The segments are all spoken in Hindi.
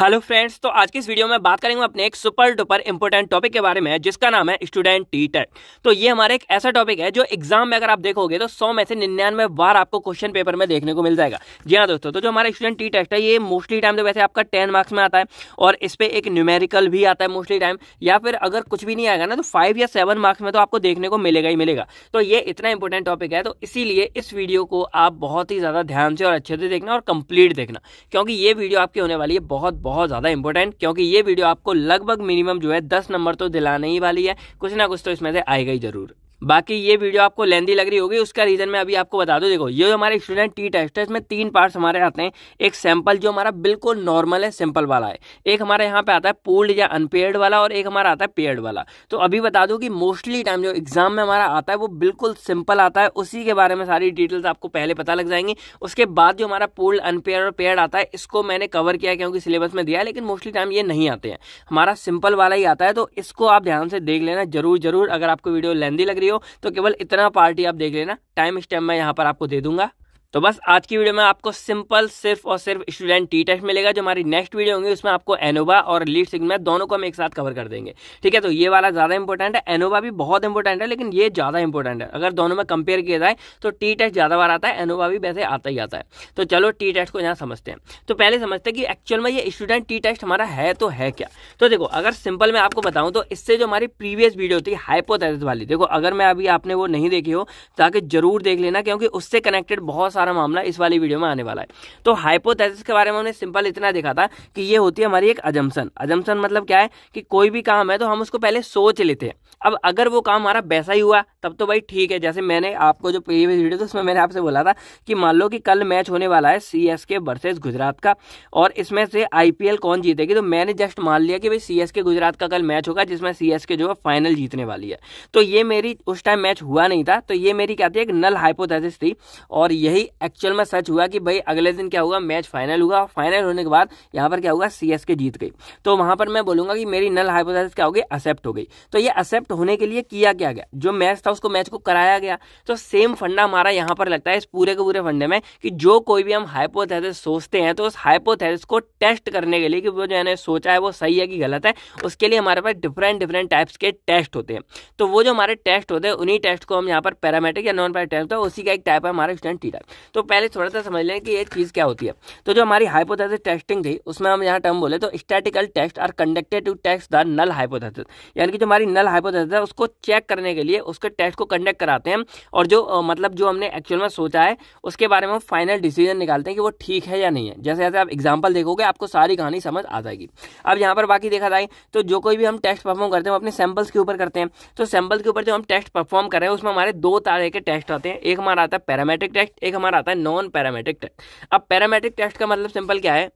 हेलो फ्रेंड्स तो आज की इस वीडियो में बात करेंगे अपने एक सुपर डुपर इंपॉर्टेंट टॉपिक के बारे में जिसका नाम है स्टूडेंट टीटर तो ये हमारा एक ऐसा टॉपिक है जो एग्जाम में अगर आप देखोगे तो 100 में से निन्यानवे बार आपको क्वेश्चन पेपर में देखने को मिल जाएगा जी हाँ दोस्तों तो जो हमारा स्टूडेंट टी टेस्ट है ये मोस्टली टाइम तो वैसे आपका टेन मार्क्स में आता है और इस पर एक न्यूमेरिकल भी आता है मोस्टली टाइम या फिर अगर कुछ भी नहीं आएगा ना तो फाइव या सेवन मार्क्स में तो आपको देखने को मिलेगा ही मिलेगा तो ये इतना इंपॉर्टेंट टॉपिक है तो इसीलिए इस वीडियो को आप बहुत ही ज़्यादा ध्यान से और अच्छे से देखना और कंप्लीट देखना क्योंकि ये वीडियो आपकी होने वाली है बहुत बहुत ज़्यादा इंपॉर्टेंट क्योंकि ये वीडियो आपको लगभग मिनिमम जो है दस नंबर तो दिलाने ही वाली है कुछ ना कुछ तो इसमें से आएगा ही जरूर बाकी ये वीडियो आपको लेंदी लग रही होगी उसका रीज़न मैं अभी आपको बता दूँ देखो ये हमारे स्टूडेंट टी टेस्ट है इसमें तीन पार्ट्स हमारे आते हैं एक सैंपल जो हमारा बिल्कुल नॉर्मल है सिंपल वाला है एक हमारे यहाँ पे आता है पूल्ड या अनपेयर्ड वाला और एक हमारा आता है पेयर्ड वाला तो अभी बता दूँ कि मोस्टली टाइम जो एग्ज़ाम में हमारा आता है वो बिल्कुल सिंपल आता है उसी के बारे में सारी डिटेल्स आपको पहले पता लग जाएंगी उसके बाद जो हमारा पूल्ड अनपेयर्ड और पेयर्ड आता है इसको मैंने कवर किया क्योंकि सिलेबस में दिया है लेकिन मोस्टली टाइम ये नहीं आते हैं हमारा सिंपल वाला ही आता है तो इसको आप ध्यान से देख लेना जरूर जरूर अगर आपको वीडियो लेंदी लग रही हो तो केवल इतना पार्टी आप देख लेना टाइम स्टेप मैं यहाँ पर आपको दे दूंगा तो बस आज की वीडियो में आपको सिंपल सिर्फ और सिर्फ स्टूडेंट टी टेस्ट मिलेगा जो हमारी नेक्स्ट वीडियो होंगी उसमें आपको एनोवा और लीड सिग्मा दोनों को हम एक साथ कवर कर देंगे ठीक है तो ये वाला ज़्यादा इंपॉर्टेंट है एनोवा भी बहुत इंपॉर्टेंट है लेकिन ये ज़्यादा इंपॉर्टेंट है अगर दोनों में कंपेयर किया जाए तो टी टेस्ट ज़्यादा बार आता है एनोवा भी वैसे आता ही आता है तो चलो टी टेस्ट को यहाँ समझते हैं तो पहले समझते हैं कि एक्चुअल में ये स्टूडेंट टी टेस्ट हमारा है तो है क्या तो देखो अगर सिंपल मैं आपको बताऊँ तो इससे जो हमारी प्रीवियस वीडियो थी हाइपोथेसिस वाली देखो अगर मैं अभी आपने वो नहीं देखी हो ताकि जरूर देख लेना क्योंकि उससे कनेक्टेड बहुत सारा मामला इस वाली वीडियो में आने वाला है तो हाइपोथेसिस के बारे में हमने सिंपल इतना देखा था कि ये होती है हमारी एक अजम्सन अजम्सन मतलब क्या है कि कोई भी काम है तो हम उसको पहले सोच लेते हैं अब अगर वो काम हमारा वैसा ही हुआ तब तो भाई ठीक है जैसे मैंने आपको जो प्रीवियस वीडियो था उसमें मैंने आपसे बोला था कि मान लो कि कल मैच होने वाला है C S K versus Gujarat का और इसमें से आईपीएल कौन जीतेगी तो मैंने जस्ट मान लिया कि भाई सी एस के गुजरात का कल मैच होगा जिसमें सी एस के जो है फाइनल जीतने वाली है तो ये मेरी उस टाइम मैच हुआ नहीं था तो ये मेरी क्या थी एक नल हाइपोथेसिस थी और यही एक्चुअल में सच हुआ कि भाई अगले दिन क्या हुआ मैच फाइनल हुआ फाइनल होने के बाद यहाँ पर क्या हुआ सी एस के जीत गई तो वहाँ पर मैं बोलूंगा कि मेरी नल हाइपोथेसिस क्या हो गई एक्सेप्ट हो गई तो ये एक्सेप्ट होने के लिए किया क्या गया जो मैच था उसको मैच को कराया गया तो सेम फंडा हमारा यहाँ पर लगता है इस पूरे के पूरे फंडे में कि जो कोई भी हम हाइपोथेसिस सोचते हैं तो उस हाइपोथेसिस को टेस्ट करने के लिए कि वो जो है सोचा है वो सही है कि गलत है उसके लिए हमारे पास डिफरेंट डिफरेंट टाइप्स के टेस्ट होते हैं तो वो जो हमारे टेस्ट होते हैं उन्हीं टेस्ट को हम यहाँ पर पैरामेट्रिक या नॉन पैरामेट्रिक टेस्ट होता है उसी का एक टाइप है हमारा स्टूडेंट टी टाइप तो पहले थोड़ा सा समझ लें कि ये चीज़ क्या होती है तो जो हमारी हाइपोथेसिस टेस्टिंग थी उसमें हम यहाँ टर्म बोले तो statistical test are conducted to test the null hypothesis यानी कि जो हमारी नल हाइपोथेसिस है उसको चेक करने के लिए उसके टेस्ट को कंडक्ट कराते हैं और जो मतलब जो हमने एक्चुअल में सोचा है उसके बारे में हम फाइनल डिसीजन निकालते हैं कि वो ठीक है या नहीं है जैसे जैसे आप एग्जाम्पल देखोगे आपको सारी कहानी समझ आ जाएगी अब यहाँ पर बाकी देखा जाए तो जो कोई भी हम टेस्ट परफॉर्म करते हैं अपने सैम्पल्स के ऊपर करते हैं तो सैम्पल के ऊपर जो हम टेस्ट परफॉर्म कर रहे हैं उसमें हमारे दो तरह के टेस्ट होते हैं एक हमारा आता है पैरामेट्रिक टेस्ट एक हमारा हमारा आता है नॉन पैरामेट्रिक टेस्ट अब पैरामेट्रिक टेस्ट का मतलब सिंपल क्या है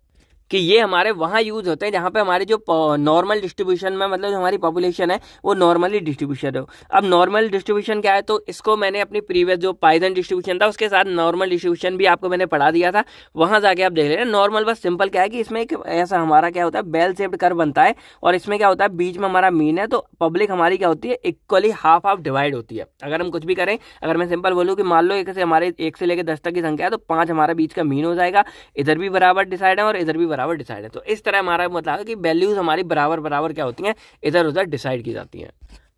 कि ये हमारे वहाँ यूज़ होते हैं जहाँ पे हमारे जो नॉर्मल डिस्ट्रीब्यूशन में मतलब जो हमारी पॉपुलेशन है वो नॉर्मली डिस्ट्रीब्यूशन हो अब नॉर्मल डिस्ट्रीब्यूशन क्या है तो इसको मैंने अपनी प्रीवियस जो पाइजन डिस्ट्रीब्यूशन था उसके साथ नॉर्मल डिस्ट्रीब्यूशन भी आपको मैंने पढ़ा दिया था वहाँ जाके आप देख लेना नॉर्मल बस सिंपल क्या है कि इसमें एक ऐसा हमारा क्या होता है बेल सेप्ड कर बनता है और इसमें क्या होता है बीच में हमारा मीन है तो पब्लिक हमारी क्या होती है इक्वली हाफ हाफ डिवाइड होती है अगर हम कुछ भी करें अगर मैं सिंपल बोलूँ कि मान लो एक से हमारे एक से लेकर दस तक की संख्या है तो पाँच हमारा बीच का मीन हो जाएगा इधर भी बराबर डिसाइड है और इधर भी बराबर डिसाइड है तो इस तरह हमारा मतलब है कि वैल्यूज़ हमारी बराबर बराबर क्या होती हैं इधर उधर डिसाइड की जाती हैं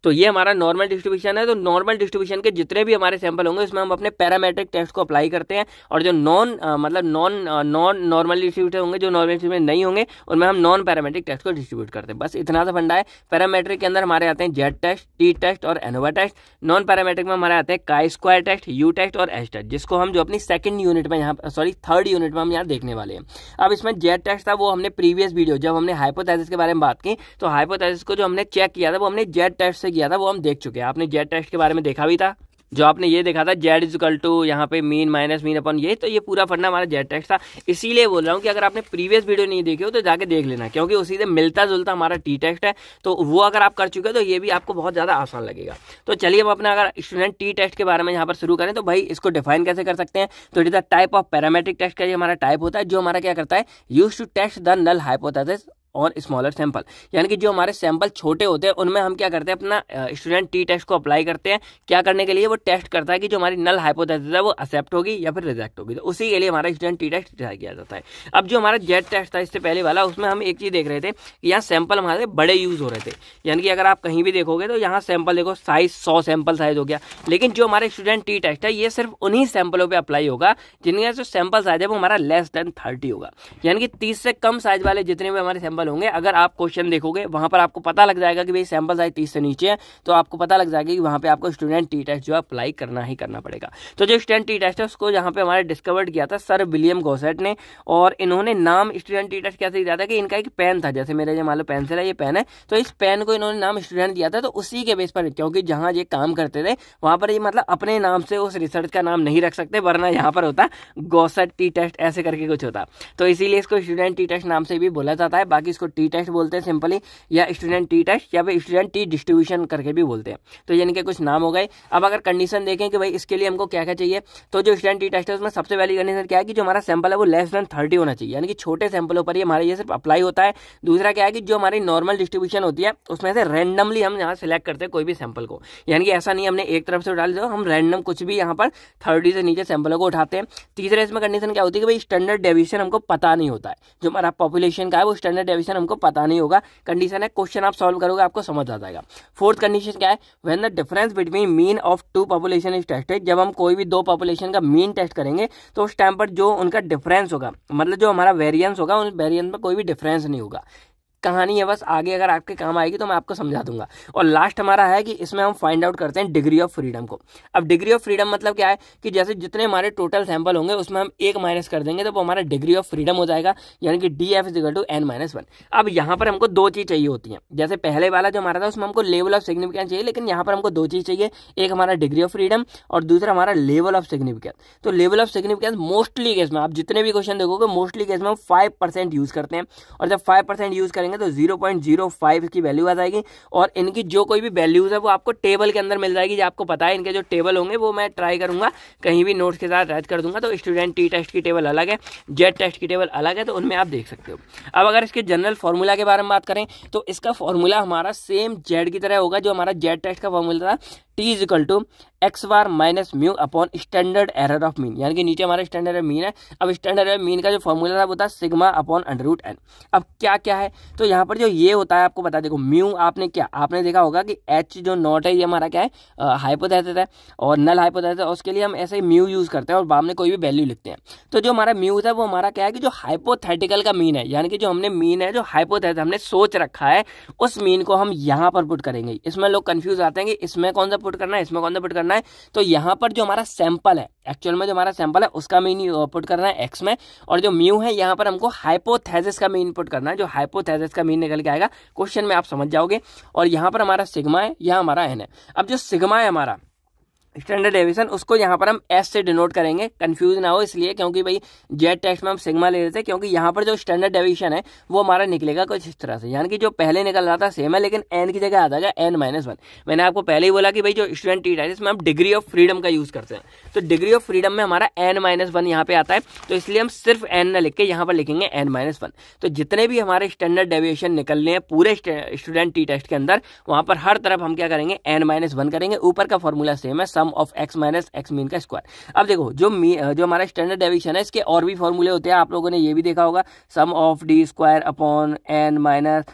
तो ये हमारा नॉर्मल डिस्ट्रीब्यूशन है तो नॉर्मल डिस्ट्रीब्यूशन के जितने भी हमारे सैंपल होंगे उसमें हम अपने पैरामेट्रिक टेस्ट को अप्लाई करते हैं और जो नॉन मतलब नॉन नॉन नॉर्मल डिस्ट्रीब्यूटर होंगे जो नॉर्मल डिस्ट्रीब्यूशन नहीं होंगे उनमें हम नॉन पैरामेट्रिक टेस्ट को डिस्ट्रीब्यूट करते हैं बस इतना सा फंडा है पैरामेट्रिक के अंदर हमारे आते हैं जेड टेस्ट टी टेस्ट और एनोवा टेस्ट नॉन पैरामेट्रिक में हमारे आते हैं chi square test U test और एस टेस्ट जिसको हम जो अपनी सेकंड यूनिट में यहाँ सॉरी थर्ड यूनिट में हम यहाँ देखने वाले हैं अब इसमें जेड टेस्ट था वो हमने प्रीवियस वीडियो जब हमने हाइपोथेसिस के बारे में बात की तो हाइपोथेसिस को जो हमने चेक किया था वो हमने जेड टेस्ट से किया था वो हम देख चुके हैं आपने जेड टेस्ट के बारे में देखा भी था जो आपने ये देखा था जेड इजकल टू यहाँ पे मीन माइनस मीन अपन ये तो ये पूरा फंडा हमारा जेड टेस्ट था इसीलिए बोल रहा हूँ कि अगर आपने प्रीवियस वीडियो नहीं देखे हो तो जाके देख लेना क्योंकि उसी से मिलता जुलता हमारा टी टेस्ट है तो वो अगर आप कर चुके हो तो ये भी आपको बहुत ज़्यादा आसान लगेगा तो चलिए हम अपना अगर स्टूडेंट टी टेस्ट के बारे में यहाँ पर शुरू करें तो भाई इसको डिफाइन कैसे कर सकते हैं तो it is the type of parametric test का ये हमारा टाइप होता है जो हमारा क्या करता है use to test the null hypothesis और स्मॉलर सैंपल यानी कि जो हमारे सैंपल छोटे होते हैं उनमें हम क्या करते हैं अपना स्टूडेंट टी टेस्ट को अप्लाई करते हैं क्या करने के लिए वो टेस्ट करता है कि जो हमारी नल हाइपोथेसिस है वो एक्सेप्ट होगी या फिर रिजेक्ट होगी तो उसी के लिए हमारा स्टूडेंट टी टेस्ट डिजाइन किया जाता है अब जो हमारा जेड टेस्ट था इससे पहले वाला उसमें हम एक चीज़ देख रहे थे कि यहाँ सैंपल हमारे बड़े यूज़ हो रहे थे यानी कि अगर आप कहीं भी देखोगे तो यहाँ सैंपल देखो साइज सौ सैंपल साइज हो गया लेकिन जो हमारे स्टूडेंट टी टेस्ट है ये सिर्फ उन्हीं सैंपलों पर अप्लाई होगा जिनका जो सैंपल साइज है वो हमारा लेस देन थर्टी होगा यानी कि तीस से कम साइज वाले जितने भी हमारे सैंपल सवाल होंगे अगर आप क्वेश्चन देखोगे वहां पर आपको पता लग जाएगा कि भाई सैंपल साइज तीस से नीचे है तो आपको पता लग जाएगा कि वहां पर आपको स्टूडेंट टी टेस्ट जो अप्लाई करना ही करना पड़ेगा तो जो स्टूडेंट टी टेस्ट है उसको यहाँ पे हमारे डिस्कवर्ड किया था सर विलियम गोसेट ने और इन्होंने नाम स्टूडेंट टी टेस्ट कैसे दिया था कि इनका एक पेन था जैसे मेरा ये मान लो पेंसिल है ये पेन है तो इस पेन को इन्होंने नाम स्टूडेंट दिया था तो उसी के बेस पर क्योंकि जहाँ ये काम करते थे वहाँ पर ये मतलब अपने नाम से उस रिसर्च का नाम नहीं रख सकते वरना यहाँ पर होता गोसेट टी टेस्ट ऐसे करके कुछ होता तो इसीलिए इसको स्टूडेंट टी टेस्ट नाम से भी बोला जाता है बाकी जिसको टी टेस्ट बोलते हैं सिंपली या स्टूडेंट टी टेस्ट या फिर स्टूडेंट टी डिस्ट्रीब्यूशन करके भी बोलते हैं तो यानी कि कुछ नाम हो गए अब अगर कंडीशन देखें कि भाई इसके लिए हमको क्या क्या चाहिए तो जो स्टूडेंट टी टेस्ट है उसमें सबसे पहली कंडीशन क्या है कि जो हमारा सैंपल है वो लेस देन थर्टी होना चाहिए यानी कि छोटे सैंपलों पर ही हमारे ये सिर्फ अप्लाई होता है दूसरा क्या है कि जो हमारी नॉर्मल डिस्ट्रीब्यूशन होती है उसमें से रैंडमली हम यहाँ सेलेक्ट करते हैं कोई भी सैंपल को यानी कि ऐसा नहीं हमने एक तरफ से उठा लिया हम रैंडम कुछ भी यहाँ पर थर्टी से नीचे सैंपलों को उठाते हैं तीसरे इसमें कंडीशन क्या होती है कि भाई स्टैंडर्ड डेविशन हमको पता नहीं होता है जो हमारा पॉपुलेशन का है वो स्टैंडर्ड कंडीशन हमको पता नहीं होगा कंडीशन है क्वेश्चन आप सॉल्व करोगे आपको समझ आ जाएगा फोर्थ कंडीशन क्या है when the difference between mean of two population is tested जब हम कोई भी दो पॉपुलेशन का मीन टेस्ट करेंगे तो उस टाइम पर जो उनका डिफरेंस होगा मतलब जो हमारा वेरियंस होगा उन वेरियंस में कोई भी डिफरेंस नहीं होगा कहानी है बस आगे अगर आपके काम आएगी तो मैं आपको समझा दूंगा और लास्ट हमारा है कि इसमें हम फाइंड आउट करते हैं डिग्री ऑफ फ्रीडम को अब डिग्री ऑफ फ्रीडम मतलब क्या है कि जैसे जितने हमारे टोटल सैंपल होंगे उसमें हम एक माइनस कर देंगे तो वो हमारा डिग्री ऑफ फ्रीडम हो जाएगा यानी कि D F is equal to N minus one अब यहाँ पर हमको दो चीज़ चाहिए होती हैं जैसे पहले वाला जो हमारा था उसमें हमको लेवल ऑफ सिग्निफिकेंस चाहिए लेकिन यहाँ पर हमको दो चीज़ चाहिए एक हमारा डिग्री ऑफ फ्रीडम और दूसरा हमारा लेवल ऑफ सिग्निफिकेंस तो level of significance mostly case में आप जितने भी क्वेश्चन देखोगे मोस्टली केस में हम फाइव परसेंट यूज़ करते हैं और जब फाइव परसेंट यूज़ करेंगे करेंगे तो जीरो पॉइंट जीरो फाइव की वैल्यू आ जाएगी और इनकी जो कोई भी वैल्यूज़ है वो आपको टेबल के अंदर मिल जाएगी जो आपको पता है इनके जो टेबल होंगे वो मैं ट्राई करूंगा कहीं भी नोट्स के साथ रैच कर दूंगा तो स्टूडेंट टी टेस्ट की टेबल अलग है जेड टेस्ट की टेबल अलग है तो उनमें आप देख सकते हो अब अगर इसके जनरल फॉर्मूला के बारे में बात करें तो इसका फॉर्मूला हमारा सेम जेड की तरह होगा जो हमारा जेड टेस्ट का फॉर्मूला था T is equal to X bar minus mu upon standard error of mean यानी कि नीचे हमारा स्टैंडर्ड मीन है अब स्टैंडर्ड मीन का जो फॉर्मूला था वो था सिग्मा अपॉन अंडरूट एन अब क्या क्या है तो यहाँ पर जो ये होता है आपको बता देखो म्यू आपने क्या आपने देखा होगा कि एच जो नॉट है ये हमारा क्या है हाइपोथेसिस है और नल हाइपोथेसिस है उसके लिए हम ऐसे म्यू यूज़ करते हैं और बाद में कोई भी वैल्यू लिखते हैं तो जो हमारा म्यू था वो हमारा क्या है कि जो हाइपोथेटिकल का मीन है यानी कि जो हमने मीन है जो हाइपोथेटिस हमने सोच रखा है उस मीन को हम यहाँ पर पुट करेंगे इसमें लोग कन्फ्यूज आते हैं कि इसमें कौन सा पुट करना है इसमें कौन सा पुट करना है तो यहाँ पर जो हमारा सैंपल है एक्चुअल में जो हमारा सैंपल है उसका मीन पुट करना है एक्स में और जो म्यू है यहाँ पर हमको हाइपोथेसिस का मीन पुट करना है जो हाइपोथेसिस का मीन निकल के आएगा क्वेश्चन में आप समझ जाओगे और यहाँ पर हमारा सिग्मा है यहाँ हमारा एन है अब जो सिग्मा है हमारा स्टैंडर्ड डेविएशन उसको यहाँ पर हम एस से डिनोट करेंगे कंफ्यूज ना हो इसलिए क्योंकि भाई जेड टेक्स्ट में हम सिग्मा ले रहे थे क्योंकि यहाँ पर जो स्टैंडर्ड डेविएशन है वो हमारा निकलेगा कुछ इस तरह से यानी कि जो पहले निकल रहा था सेम है लेकिन एन की जगह आ जाएगा एन माइनस वन मैंने आपको पहले ही बोला कि भाई जो स्टूडेंट टी टाइट इसमें हम डिग्री ऑफ फ्रीडम का यूज़ करते हैं तो डिग्री ऑफ फ्रीडम में हमारा एन माइनस वन यहाँ पे आता है तो इसलिए हम सिर्फ एन न लिख के यहाँ पर लिखेंगे एन माइनस वन तो जितने भी हमारे स्टैंडर्ड डेविएशन निकलने हैं पूरे स्टूडेंट टी टेस्ट के अंदर वहाँ पर हर तरफ हम क्या करेंगे एन माइनस वन करेंगे ऊपर का फॉर्मूला सेम है sum sum of X minus X mean का स्क्वायर अब देखो जो मी जो हमारा स्टैंडर्ड डेविशन है इसके और भी फॉर्मूले होते हैं आप लोगों ने ये भी देखा होगा sum of D square upon N minus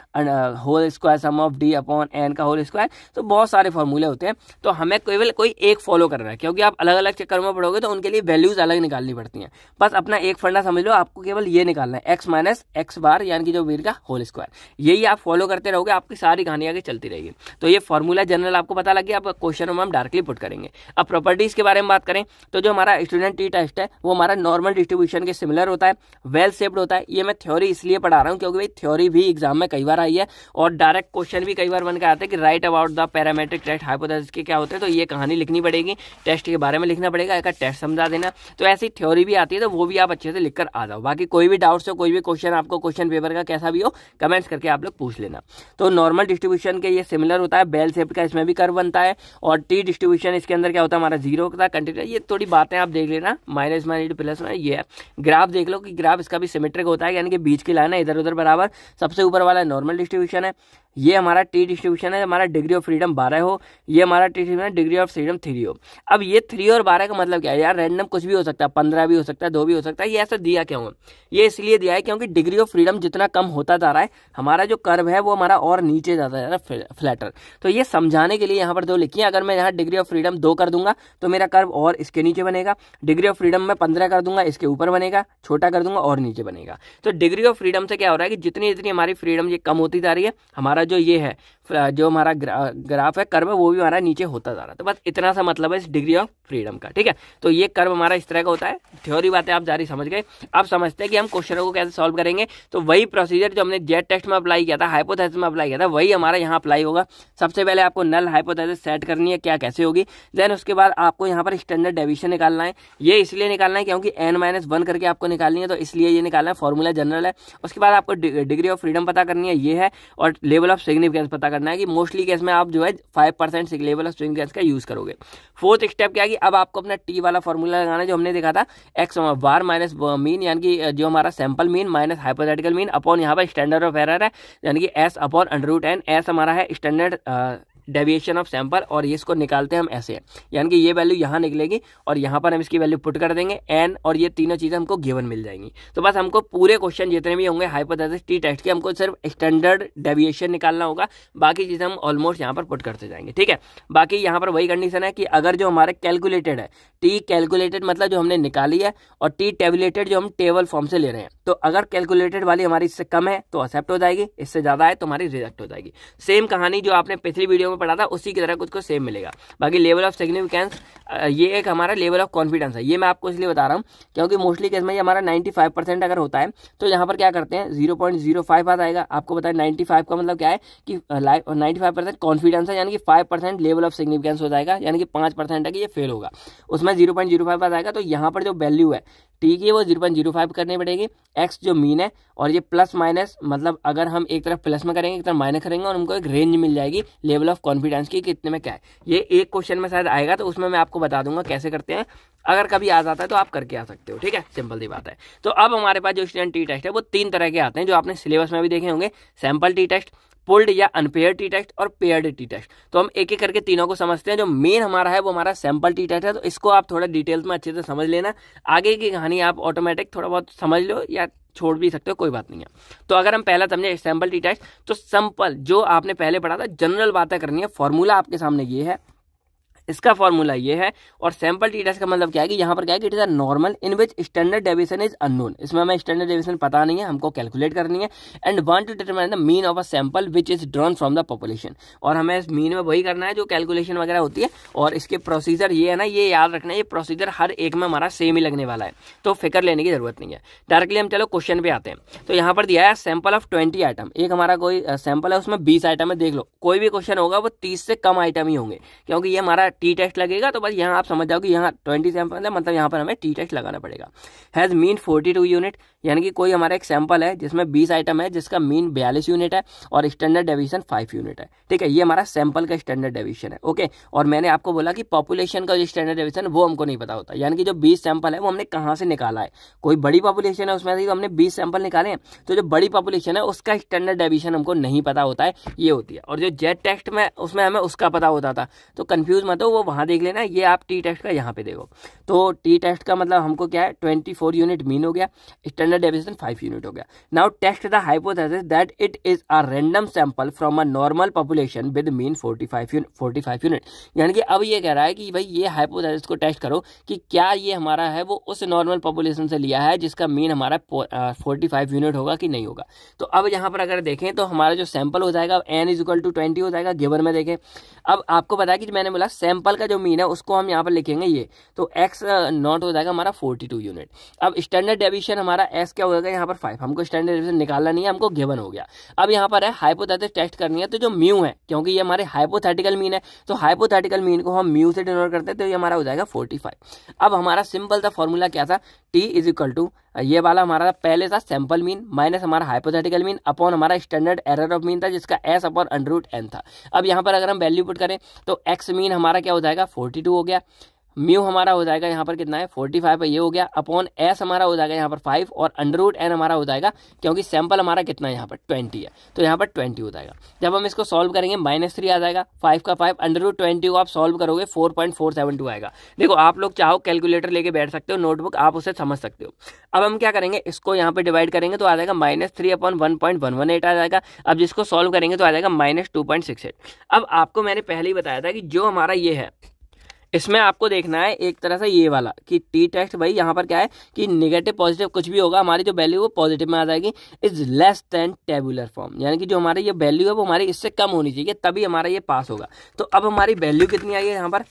whole square sum of D upon N का होल स्क्वायर तो बहुत सारे फॉर्मूले होते हैं तो हमें केवल कोई एक फॉलो करना है क्योंकि आप अलग अलग चक्कर में पढ़ोगे तो उनके लिए वैल्यूज अलग निकालनी पड़ती हैं बस अपना एक फंडा समझ लो आपको केवल ये निकालना है एक्स माइनस एक्स बार यानी कि जो वीर का होल स्क्वायर यही आप फॉलो करते रहोगे आपकी सारी कहानी आगे चलती रहेगी तो ये फॉर्मूला जनरल आपको पता लगे आप क्वेश्चन में हम डायरेक्टली पुट करेंगे अब प्रॉपर्टीज़ के बारे में बात करें तो जो हमारा स्टूडेंट टी टेस्ट है वो हमारा नॉर्मल डिस्ट्रीब्यूशन के सिमिलर होता है वेल सेप्ड होता है ये मैं थ्योरी इसलिए पढ़ा रहा हूँ क्योंकि भाई थ्योरी भी एग्जाम में कई बार आई है और डायरेक्ट क्वेश्चन भी कई बार बनकर आते हैं कि right about the parametric test hypothesis के क्या होते हैं तो ये कहानी लिखनी पड़ेगी टेस्ट के बारे में लिखना पड़ेगा एक टेस्ट समझा देना तो ऐसी थ्योरी भी आती है तो वो भी आप अच्छे से लिखकर आ जाओ बाकी कोई भी डाउट्स हो कोई भी क्वेश्चन आपको क्वेश्चन पेपर का कैसा भी हो कमेंट्स करके आप लोग पूछ लेना तो नॉर्मल डिस्ट्रीब्यूशन के ये सिमिलर होता है बेल सेप्ट का इसमें भी कर्व बनता है और टी डिस्ट्रीब्यूशन इसके अंदर आंसर क्या होता है हमारा जीरो होता है कंटिन्यू ये थोड़ी बातें आप देख लेना माइनस माइनस प्लस में ये है ग्राफ देख लो कि ग्राफ इसका भी सिमेट्रिक होता है यानी कि बीच की लाइन है इधर उधर बराबर सबसे ऊपर वाला नॉर्मल डिस्ट्रीब्यूशन है ये हमारा टी डिस्ट्रीब्यूशन है हमारा डिग्री ऑफ फ्रीडम बारह हो ये हमारा T distribution degree of freedom three हो अब ये थ्री और बारह का मतलब क्या है यार रैंडम कुछ भी हो सकता है पंद्रह भी हो सकता है दो भी हो सकता है ये ऐसा दिया क्यों है ये इसलिए दिया है क्योंकि डिग्री ऑफ फ्रीडम जितना कम होता जा रहा है हमारा जो कर्व है वो हमारा और नीचे जाता जा रहा है फ्लैटर तो ये समझाने के लिए यहाँ पर दो लिखिए अगर मैं यहाँ डिग्री ऑफ फ्रीडम दो कर दूंगा तो मेरा कर्व और इसके नीचे बनेगा डिग्री ऑफ फ्रीडम मैं पंद्रह कर दूंगा इसके ऊपर बनेगा छोटा कर दूंगा और नीचे बनेगा तो डिग्री ऑफ फ्रीडम से क्या हो रहा है कि जितनी जितनी हमारी फ्रीडम ये कम होती जा रही है हमारा हमारा जो ये है जो हमारा ग्रा, ग्राफ है कर्व वो भी हमारा नीचे होता जा रहा तो बस इतना सा मतलब है इस डिग्री ऑफ फ्रीडम का ठीक है तो ये कर्व हमारा इस तरह का होता है थ्योरी बातें आप जारी समझ गए अब समझते हैं कि हम क्वेश्चनों को कैसे सॉल्व करेंगे तो वही प्रोसीजर जो हमने जेट टेस्ट में अप्लाई किया था हाइपोथेसिस में अप्लाई किया था वही हमारा यहाँ अप्लाई होगा सबसे पहले आपको नल हाइपोथेसिस सेट करनी है क्या कैसे होगी देन उसके बाद आपको यहाँ पर स्टैंडर्ड डेविशन निकालना है ये इसलिए निकालना है क्योंकि एन माइनस वन करके आपको निकालनी है तो इसलिए ये निकालना है फॉर्मूला जनरल है उसके बाद आपको डिग्री ऑफ फ्रीडम पता करनी है ये है और लेवल ऑफ सिग्निफिकेंस पता करना है कि मोस्टली केस में आप जो है five percent level of significance का यूज़ करोगे फोर्थ स्टेप क्या है कि अब आपको अपना टी वाला फॉर्मूला लगाना जो हमने देखा था एक्स वार माइनस मीन यानी कि जो हमारा sample mean minus hypothetical mean upon यहाँ पर स्टैंडर्ड ऑफ एरर है यानी कि S upon under root N S हमारा है स्टैंडर्ड डेविएशन ऑफ सैंपल और ये इसको निकालते हैं हम ऐसे यानी कि ये वैल्यू यहाँ निकलेगी और यहाँ पर हम इसकी वैल्यू पुट कर देंगे एन और ये तीनों चीज़ें हमको गिवन मिल जाएंगी तो बस हमको पूरे क्वेश्चन जितने भी होंगे हाइपोथेसिस टी टेस्ट के हमको सिर्फ स्टैंडर्ड डेविएशन निकालना होगा बाकी चीज़ें हम ऑलमोस्ट यहाँ पर पुट करते जाएंगे ठीक है बाकी यहाँ पर वही कंडीशन है कि अगर जो हमारे कैलकुलेटेड है टी कैलकुलेटेड मतलब जो हमने निकाली है और टी टेबलेटेड जो हम टेबल फॉर्म से ले रहे हैं तो अगर कैलकुलेटेड वाली हमारी इससे कम है तो एक्सेप्ट हो जाएगी इससे ज़्यादा है तो हमारी रिजेक्ट हो जाएगी सेम कहानी जो आपने पिछली वीडियो में पढ़ा था उसी की तरह कुछ को सेम मिलेगा बाकी लेवल ऑफ सिग्निफिकेंस ये एक हमारा लेवल ऑफ कॉन्फिडेंस है ये मैं आपको इसलिए बता रहा हूँ क्योंकि मोस्टली केस में ये हमारा नाइन्टी परसेंट अगर होता है तो यहाँ पर क्या करते हैं जीरो पॉइंट जीरो फाइव आ जाएगा आपको बताया नाइन्टी फाइव का मतलब क्या है कि life ninety five percent confidence है यानी कि five percent level of significance हो जाएगा यानी कि पाँच परसेंट है कि ये फेल होगा उसमें जीरो पॉइंट जीरो फाइव आ जाएगा तो यहाँ पर जो वैल्यू है ठीक है वो जीरो पॉइंट जीरो फाइव करने पड़ेगी एक्स जो मीन है और ये प्लस माइनस मतलब अगर हम एक तरफ प्लस में करेंगे एक तरफ माइनस करेंगे और उनको एक रेंज मिल जाएगी लेवल ऑफ कॉन्फिडेंस की कितने में क्या है ये एक क्वेश्चन में शायद आएगा तो उसमें मैं आपको बता दूंगा कैसे करते हैं अगर कभी आ जाता है तो आप करके आ सकते हो ठीक है सिंपल सी बात है तो अब हमारे पास जो स्टूडेंट टी टेस्ट है वो तीन तरह के आते हैं जो आपने सिलेबस में भी देखे होंगे सैम्पल टी टेस्ट पुल्ड या अनपेयर टी टेस्ट और पेयर्ड टी टेस्ट तो हम एक एक करके तीनों को समझते हैं जो मेन हमारा है वो हमारा सैंपल टी टेस्ट है तो इसको आप थोड़ा डिटेल्स में अच्छे से समझ लेना आगे की कहानी आप ऑटोमेटिक थोड़ा बहुत समझ लो या छोड़ भी सकते हो कोई बात नहीं है तो अगर हम पहला समझे सैंपल टी टेस्ट तो सैंपल जो आपने पहले पढ़ा था जनरल बातें करनी है फॉर्मूला आपके सामने ये है इसका फॉर्मूला ये है और सैम्पल टी का मतलब क्या है कि यहाँ पर क्या है कि it is a normal in which standard deviation is unknown इसमें हमें स्टैंडर्ड डेविशन पता नहीं है हमको कैलकुलेट करनी है and want to determine the mean of a sample which is drawn from the population और हमें इस मीन में वही करना है जो कैलकुलेशन वगैरह होती है और इसके प्रोसीजर ये है ना ये याद रखना है ये प्रोसीजर हर एक में हमारा सेम ही लगने वाला है तो फिक्र लेने की जरूरत नहीं है डायरेक्टली हम चलो क्वेश्चन पे आते हैं तो यहाँ पर दिया है सैम्पल ऑफ ट्वेंटी आइटम एक हमारा कोई सैम्पल है उसमें बीस आइटम है देख लो कोई भी क्वेश्चन होगा वो तीस से कम आइटम ही होंगे क्योंकि ये हमारा टी टेस्ट लगेगा तो बस यहाँ आप समझ जाओगे यहाँ ट्वेंटी सेवन मतलब यहाँ पर हमें टी टेस्ट लगाना पड़ेगा has mean forty two unit यानी कि कोई हमारा एक सैंपल है जिसमें बीस आइटम है जिसका मीन बयालीस यूनिट है और स्टैंडर्ड डेविशन फाइव यूनिट है ठीक है ये हमारा सैंपल का स्टैंडर्ड डेविशन है ओके और मैंने आपको बोला कि पॉपुलेशन का जो स्टैंडर्ड डेविशन वो हमको नहीं पता होता यानी कि जो बीस सैंपल है वो हमने कहाँ से निकाला है कोई बड़ी पॉपुलेशन है उसमें से हमने बीस सैंपल निकाले हैं तो जो बड़ी पॉपुलेशन है उसका स्टैंडर्ड डेविशन हमको नहीं पता होता है ये होती है और जो जेड टेस्ट में उसमें हमें उसका पता होता था तो कन्फ्यूज मत हो वो वहाँ देख लेना ये आप टी टेस्ट का यहाँ पे देखो तो टी टेस्ट का मतलब हमको क्या है ट्वेंटी यूनिट मीन हो गया standard standard deviation five unit हो गया now test the hypothesis that it is a random sample from a normal population with mean forty five forty five unit यानी कि अब ये कह रहा है कि भाई ये हाइपोथेसिस को टेस्ट करो कि क्या ये हमारा है वो उस नॉर्मल पॉपुलेशन से लिया है जिसका मीन हमारा फोर्टी फाइव यूनिट होगा कि नहीं होगा तो अब यहाँ पर अगर देखें तो हमारा जो सैंपल हो जाएगा N is equal to twenty हो जाएगा गिवन में देखें अब आपको पता है कि मैंने बोला सैंपल का जो मीन है उसको हम यहाँ पर लिखेंगे ये तो एक्स नॉट हो जाएगा हमारा फोर्टी यूनिट अब स्टैंडर्ड डेविएशन हमारा एस क्या हो गया यहाँ पर फाइव हमको स्टैंडर्ड डिविजन निकालना नहीं है हमको गिवन हो गया अब यहाँ पर है हाइपोथेटिक टेस्ट करनी है तो जो म्यू है क्योंकि ये हमारे हाइपोथेटिकल मीन है तो हाइपोथेटिकल मीन को हम म्यू से डिनोट करते हैं तो ये हमारा हो जाएगा फोर्टी फाइव अब हमारा सिंपल था फॉर्मूला क्या था टी इज इक्वल टू ये वाला हमारा था पहले था सैंपल मीन माइनस हमारा हाइपोथेटिकल मीन अपॉन हमारा स्टैंडर्ड एरर ऑफ मीन था जिसका S upon under root N था अब यहाँ पर अगर हम वैल्यू पुट करें तो एक्स मीन हमारा क्या हो जाएगा फोर्टी टू हो गया म्यू हमारा हो जाएगा यहाँ पर कितना है फोर्टी फाइव ये हो गया अपॉन एस हमारा हो जाएगा यहाँ पर फाइव और अंडरवुड एन हमारा हो जाएगा क्योंकि सैंपल हमारा कितना है यहाँ पर ट्वेंटी है तो यहाँ पर ट्वेंटी हो जाएगा जब हम इसको सॉल्व करेंगे माइनस थ्री आ जाएगा फाइव का फाइव अंडरवुड ट्वेंटी को आप सॉल्व करोगे four point four seven two आएगा देखो आप लोग चाहो कैलकुलेटर लेके बैठ सकते हो नोटबुक आप उसे समझ सकते हो अब हम क्या करेंगे इसको यहाँ पर डिवाइड करेंगे तो आ जाएगा minus three upon one point one one eight आ जाएगा अब जिसको सॉल्व करेंगे तो आ जाएगा minus two point six eight अब आपको मैंने पहले ही बताया था कि जो हमारा ये है इसमें आपको देखना है एक तरह से ये वाला कि टी टेस्ट भाई यहाँ पर क्या है कि निगेटिव पॉजिटिव कुछ भी होगा हमारी जो वैल्यू वो पॉजिटिव में आ जाएगी is less than tabular form यानी कि जो हमारी ये वैल्यू है वो हमारी इससे कम होनी चाहिए तभी हमारा ये पास होगा तो अब हमारी वैल्यू कितनी आई है यहाँ पर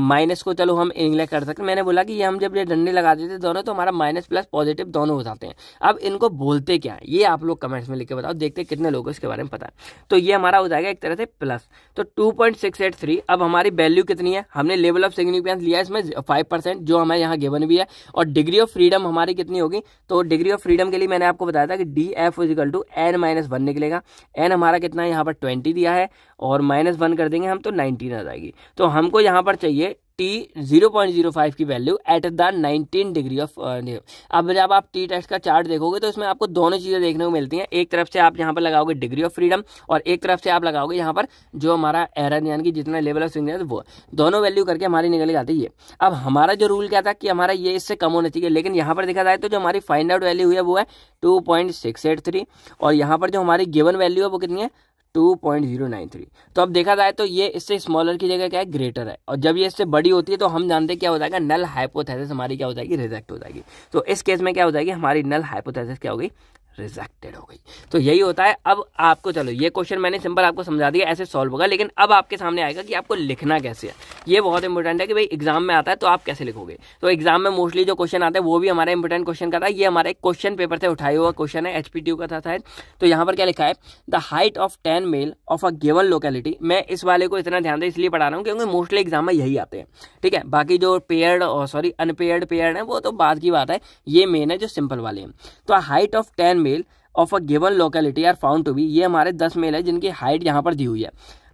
माइनस को चलो हम इंग्लैंड कर सकते हैं मैंने बोला कि ये हम जब ये डंडे लगा देते दोनों तो हमारा माइनस प्लस पॉजिटिव दोनों हो जाते हैं अब इनको बोलते क्या है ये आप लोग कमेंट्स में लिख के बताओ देखते कितने लोगों इसके बारे में पता है तो ये हमारा हो जाएगा एक तरह से प्लस तो two point six eight three अब हमारी वैल्यू कितनी है हमने लेवल ऑफ सिग्निफिकेंस लिया इसमें फाइव परसेंट जो हमें यहाँ गेवन भी है और डिग्री ऑफ फ्रीडम हमारी कितनी होगी तो डिग्री ऑफ फ्रीडम के लिए मैंने आपको बताया था कि D F to N minus one निकलेगा एन हमारा कितना है यहाँ पर ट्वेंटी दिया है और माइनस वन कर देंगे हम तो नाइनटीन आ जाएगी तो हमको यहाँ पर चाहिए T zero point zero five की value at the nineteen degree of अब जब आप टी टेस्ट का चार्ट देखोगे तो इसमें आपको दोनों चीज़ें देखने को मिलती हैं एक तरफ से आप यहाँ पर लगाओगे डिग्री ऑफ फ्रीडम और एक तरफ से आप लगाओगे यहाँ पर जो हमारा एरन यानी कि जितना लेवल ऑफ स्विंग है वो दोनों वैल्यू करके हमारी निकल जाती है अब हमारा जो रूल क्या था कि हमारा ये इससे कम होना चाहिए लेकिन यहाँ पर देखा जाए तो जो हमारी फाइंड आउट वैल्यू है वो है two point six eight three और यहाँ पर जो हमारी गिवन वैल्यू है वो कितनी है 2.093 तो अब देखा जाए तो ये इससे स्मॉलर की जगह क्या है ग्रेटर है और जब ये इससे बड़ी होती है तो हम जानते हैं क्या हो जाएगा नल हाइपोथेसिस हमारी क्या हो जाएगी रिजेक्ट हो जाएगी तो इस केस में क्या हो जाएगी हमारी नल हाइपोथेसिस क्या होगी रिजेक्टेड हो गई तो यही होता है अब आपको चलो ये क्वेश्चन मैंने सिंपल आपको समझा दिया ऐसे सॉल्व होगा लेकिन अब आपके सामने आएगा कि आपको लिखना कैसे है ये बहुत इंपॉर्टेंट है कि भाई एग्जाम में आता है तो आप कैसे लिखोगे तो एग्जाम में मोस्टली जो क्वेश्चन आता है वो भी हमारा इंपॉर्टेंट क्वेश्चन का था ये हमारा एक क्वेश्चन पेपर से उठाया हुआ क्वेश्चन है एच का था शायद तो यहाँ पर क्या लिखा है the height of ten male of a given locality मैं इस वाले को इतना ध्यान दें इसलिए पढ़ा रहा हूँ क्योंकि मोस्टली एग्जाम में यही आते हैं ठीक है बाकी जो पेयर्ड सॉरी अनपेयर्ड पेयर्ड है वो तो बाद की बात है ये मेन है जो सिंपल वाले हैं तो height of ten male of a given locality are found to be ये हमारे दस मेल है जिनकी हाइट यहाँ पर दी हुई है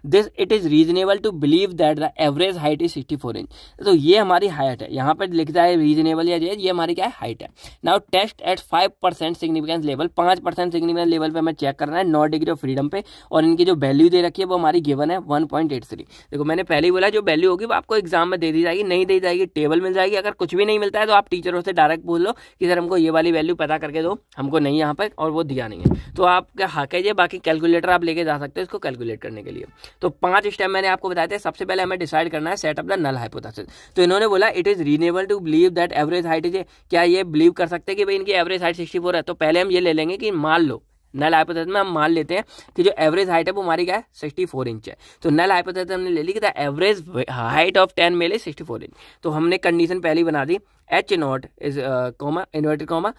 this it is reasonable to believe that the average height is sixty four inch तो ये हमारी हाइट है यहाँ पर लिखता है रीजनेबल या ये हमारी क्या है हाइट है now test at five percent significance level पाँच परसेंट सिग्निफिकेंस लेवल पर हमें चेक करना है नौ डिग्री ऑफ फ्रीडम पे और इनकी जो वैल्यू दे रखी है वो हमारी गिवन है वन पॉइंट एट थ्री देखो मैंने पहले ही बोला जो वैल्यू होगी वो आपको एग्जाम में दे दी जाएगी नहीं दी जाएगी टेबल मिल जाएगी अगर कुछ भी नहीं मिलता है तो आप टीचरों से डायरेक्ट बोल लो कि सर हमको ये वाली वैल्यू पता करके दो हमको नहीं यहाँ पर और वो दिया नहीं है तो आप हक है ये बाकी कैलकुलेटर आप लेके जा सकते हो इसको कैलकुलेट करने के लिए तो पांच स्टेप मैंने आपको बताए थे सबसे पहले हमें डिसाइड करना है सेटअप द नल हाइपोथेसिस तो इन्होंने बोला it is reasonable to believe that average height is क्या ये बिलीव कर सकते हैं कि भाई इनकी एवरेज हाइट सिक्सटी फोर है तो पहले हम ये ले लेंगे कि मान लो नल हाइपोथेसिस में हम मान लेते हैं कि जो एवरेज हाइट है वो हमारी क्या है सिक्सटी फोर इंच है तो नल हाइपोथेसिस हमने ले ली कि the average height of ten male is sixty four inch तो हमने कंडीशन पहले ही बना दी H not is comma inverted comma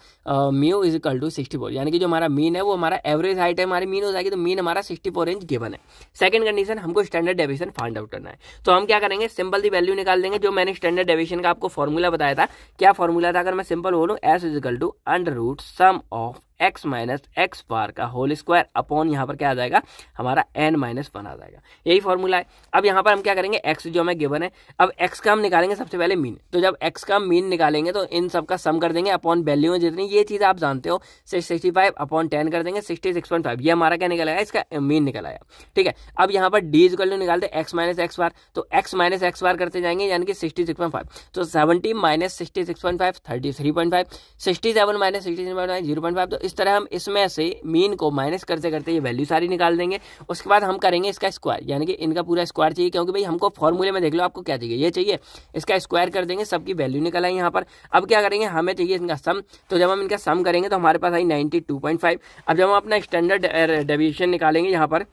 mu is equal to sixty four यानी कि जो हमारा मीन है वो हमारा एवरेज हाइट है हमारी मीन हो जाएगी तो मीन हमारा सिक्सटी फोर इंच गिवन है सेकंड कंडीशन हमको स्टैंडर्ड डेविएशन फाइंड आउट करना है तो हम क्या करेंगे सिंपल दी वैल्यू निकाल देंगे जो मैंने स्टैंडर्ड डेविएशन का आपको फॉर्मूला बताया था क्या फॉर्मूला था अगर मैं सिंपल बोलूँ S is equal to under root sum of X minus X bar का होल स्क्वायर अपॉन यहाँ पर क्या आ जाएगा हमारा एन माइनस वन आ जाएगा यही फॉर्मूला है अब यहाँ पर हम क्या करेंगे एक्स जो हमें गिवन है अब एक्स का हम निकालेंगे सबसे पहले मीन तो जब एक्स का मीन निकाल निकालेंगे तो इन सब का सम कर देंगे अपॉन वैल्यू जितनी ये चीज़ आप जानते हो सिक्सटी फाइव अपॉन टेन कर देंगे सिक्सटी सिक्स पॉइंट फाइव ये हमारा क्या निकल आया इसका मीन निकल आया ठीक है अब यहाँ पर डी इज निकालते हैं एक्स माइनस एक्स बार तो एक्स माइनस एक्स बार करते जाएंगे यानी कि सिक्सटी सिक्स पॉइंट फाइव तो seventy minus sixty six point five thirty three point five sixty seven minus sixty six point five zero point five तो इस तरह हम इसमें से मीन को माइनस करते करते ये वैल्यू सारी निकाल देंगे उसके बाद हम करेंगे इसका स्क्वायर यानी कि इनका पूरा स्क्वायर चाहिए क्योंकि भाई हमको फॉर्मूले में देख लो आपको क्या चाहिए ये चाहिए इसका स्क्वायर कर देंगे सबकी वैल्यू निकल आई यहाँ यहाँ पर अब क्या करेंगे हमें चाहिए इनका सम तो जब हम इनका सम करेंगे तो हमारे पास आई नाइन्टी टू पॉइंट फाइव अब जब हम अपना स्टैंडर्ड डेविएशन uh, निकालेंगे यहाँ पर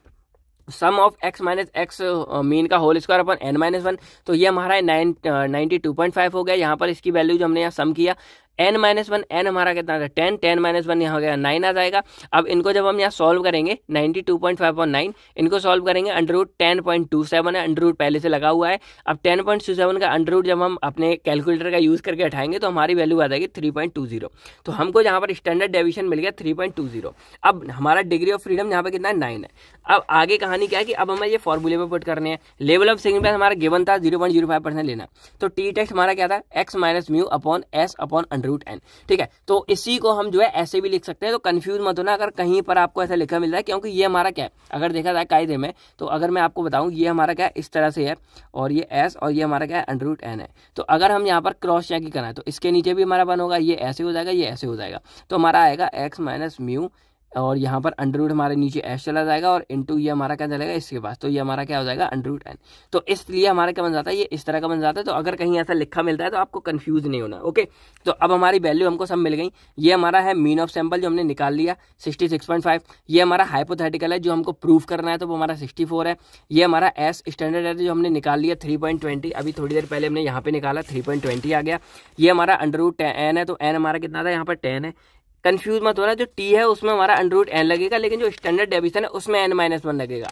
sum of X minus X mean का whole square upon N minus one तो ये हमारा nine ninety two point five हो गया यहाँ पर इसकी वैल्यू जो हमने यहाँ सम किया एन माइनस वन एन हमारा कितना था टेन टेन माइनस वन यहाँ हो गया नाइन आ जाएगा अब इनको जब हम यहाँ सॉल्व करेंगे ninety two point five point nine इनको सॉल्व करेंगे under root ten point two seven है अंडर रूट पहले से लगा हुआ है अब टेन पॉइंट टू सेवन का अंडर रूट जब हम अपने कैलकुलेटर का यूज़ करके हटाएंगे तो हमारी वैल्यू आ जाएगी थ्री पॉइंट टू जीरो तो हमको यहाँ पर स्टैंडर्ड डेविशन मिल गया थ्री पॉइंट टू जीरो अब हमारा डिग्री ऑफ फ्रीडम यहाँ पर कितना है नाइन है अब आगे कहानी क्या है कि अब हमें ये फॉर्मूले में पुट करने हैं लेवल ऑफ सिग्निफिकेंस हमारा गिवन था zero point zero five percent लेना तो टी टेस्ट हमारा क्या था X minus mu upon S upon under root N ठीक है तो इसी को हम जो है ऐसे भी लिख सकते हैं तो कन्फ्यूज मत होना अगर कहीं पर आपको ऐसा लिखा मिल रहा है क्योंकि ये हमारा क्या है अगर देखा जाए कायदे में तो अगर मैं आपको बताऊँ ये हमारा क्या है इस तरह से है और ये एस और ये हमारा क्या है अंडर रूट एन है तो अगर हम यहाँ पर क्रॉस चेक ही कराएं तो इसके नीचे भी हमारा बन होगा ये ऐसे हो जाएगा ये ऐसे हो जाएगा तो हमारा आएगा एक्स माइनस म्यू और यहाँ पर अंडर रूट हमारे नीचे एस चला जाएगा और टू ये हमारा क्या चलेगा इसके पास तो ये हमारा क्या हो जाएगा अंडर रूट एन तो इसलिए हमारा क्या बन जाता है ये इस तरह का बन जाता है तो अगर कहीं ऐसा लिखा मिलता है तो आपको कन्फ्यूज नहीं होना ओके तो अब हमारी वैल्यू हमको सब मिल गई ये हमारा है मीन ऑफ सैम्पल जो हमने निकाल लिया सिक्सटी सिक्स पॉइंट फाइव ये हमारा हाइपोथेटिकल है जो हमको प्रूव करना है तो वो हमारा सिक्सटी फोर है ये हमारा एस स्टैंडर्ड है जो हमने निकाल लिया थ्री पॉइंट ट्वेंटी अभी थोड़ी देर पहले हमने यहाँ पे निकाला थ्री पॉइंट ट्वेंटी आ गया ये हमारा अंडर रूट एन है तो एन हमारा कितना था यहाँ पर टेन है कंफ्यूज मत हो रहा जो टी है उसमें हमारा अंडरूट एन लगेगा लेकिन जो स्टैंडर्ड डेविशन है उसमें एन माइनस वन लगेगा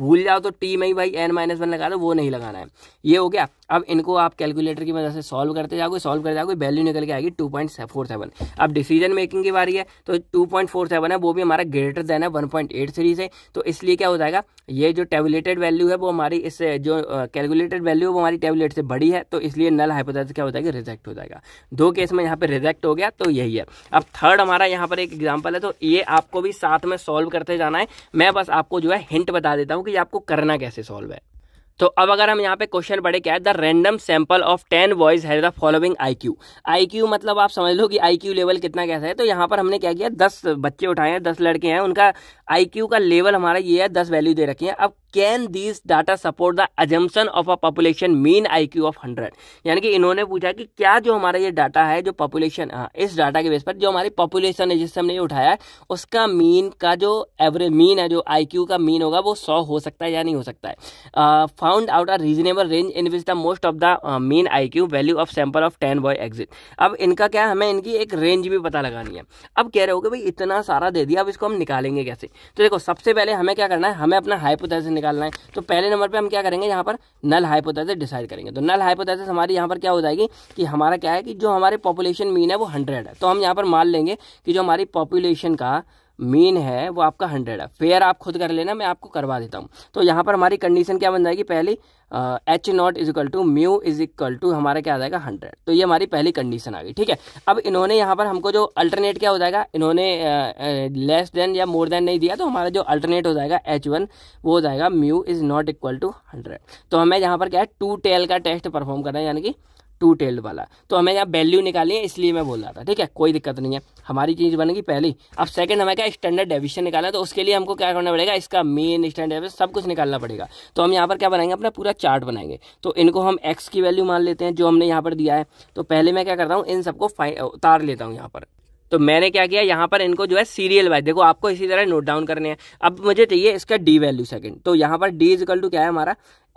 भूल जाओ तो टी में ही भाई एन माइनस वन लगा दो वो नहीं लगाना है ये हो गया अब इनको आप कैलकुलेटर की मदद से सॉल्व करते जाओगे सॉल्व करते जाओगे वैल्यू निकल के आएगी टू पॉइंट फोर सेवन अब डिसीजन मेकिंग की बारी है तो टू पॉइंट फोर सेवन है वो भी हमारा ग्रेटर देन है वन पॉइंट एट थ्री से तो इसलिए क्या हो जाएगा ये जो टेबुलेटेड वैल्यू है वो हमारी इससे जो कैलकुलेटेड वैल्यू है वो हमारी टेबुलेट से बड़ी है तो इसलिए नल हाइपोथेसिस क्या हो जाएगा रिजेक्ट हो जाएगा दो केस में यहाँ पर रिजेक्ट हो गया तो यही है अब थर्ड हमारा यहाँ पर एक एग्जाम्पल है तो ये आपको भी साथ में सॉल्व करते जाना है मैं बस आपको जो है हिंट बता देता हूँ हूँ कि आपको करना कैसे सॉल्व है तो अब अगर हम यहाँ पे क्वेश्चन पढ़े क्या है the random sample of ten boys है the following I Q I Q मतलब आप समझ लो कि आई क्यू लेवल कितना कैसा है तो यहाँ पर हमने क्या किया दस बच्चे उठाए हैं दस लड़के हैं उनका आई क्यू का लेवल हमारा ये है दस वैल्यू दे रखी है अब can this data support the assumption of a population mean I Q of hundred यानी कि इन्होंने पूछा कि क्या जो हमारा ये डाटा है जो पॉपुलेशन हाँ, इस डाटा के बेस पर जो हमारी पॉपुलेशन है जिससे हमने उठाया है उसका मीन का जो एवरेज मीन है जो आई क्यू का मीन होगा वो सौ हो सकता है या नहीं हो सकता है found out a reasonable range in which the most of the mean I Q value of sample of ten boy exit अब इनका क्या हमें इनकी एक रेंज भी पता लगानी है अब कह रहे हो कि भाई इतना सारा दे दिया अब इसको हम निकालेंगे कैसे तो देखो सबसे पहले हमें क्या करना है हमें अपना हाइपोथेसिस निकालना है तो पहले नंबर पर हम क्या करेंगे यहाँ पर नल हाइपोथेसिस डिसाइड करेंगे तो नल हाइपोथेसिस हमारी यहाँ पर क्या हो जाएगी कि हमारा क्या है कि जो हमारे पॉपुलेशन मीन है वो हंड्रेड है तो हम यहाँ पर मान लेंगे कि जो हमारी पॉपुलेशन का मीन है वो आपका हंड्रेड है फेयर आप खुद कर लेना मैं आपको करवा देता हूँ तो यहाँ पर हमारी कंडीशन क्या बन जाएगी पहली H not is equal to mu is equal to हमारा क्या आ जाएगा हंड्रेड तो ये हमारी पहली कंडीशन आ गई ठीक है अब इन्होंने यहाँ पर हमको जो अल्टरनेट क्या हो जाएगा इन्होंने लेस देन या मोर देन नहीं दिया तो हमारा जो अल्टरनेट हो जाएगा एच वन वो हो जाएगा mu is not equal to hundred तो हमें यहाँ पर क्या है टू टेल का टेस्ट परफॉर्म करना है यानी कि टू टेल्ड वाला तो हमें यहाँ वैल्यू निकालनी है इसलिए मैं बोल रहा था ठीक है कोई दिक्कत नहीं है हमारी चीज़ बनेगी पहली अब सेकंड हमें क्या स्टैंडर्ड डेविशन निकालना है तो उसके लिए हमको क्या करना पड़ेगा इसका मेन स्टैंडर्ड डेविशन सब कुछ निकालना पड़ेगा तो हम यहाँ पर क्या बनाएंगे अपना पूरा चार्ट बनाएंगे तो इनको हम एक्स की वैल्यू मान लेते हैं जो हमने यहाँ पर दिया है तो पहले मैं क्या करता हूँ इन सबको उतार लेता हूँ यहाँ पर तो मैंने क्या किया यहाँ पर इनको जो है सीरियल वाइज देखो आपको इसी तरह नोट डाउन करने हैं अब मुझे चाहिए इसका डी वैल्यू सेकेंड तो यहाँ पर डी इजकल टू क्या है हमारा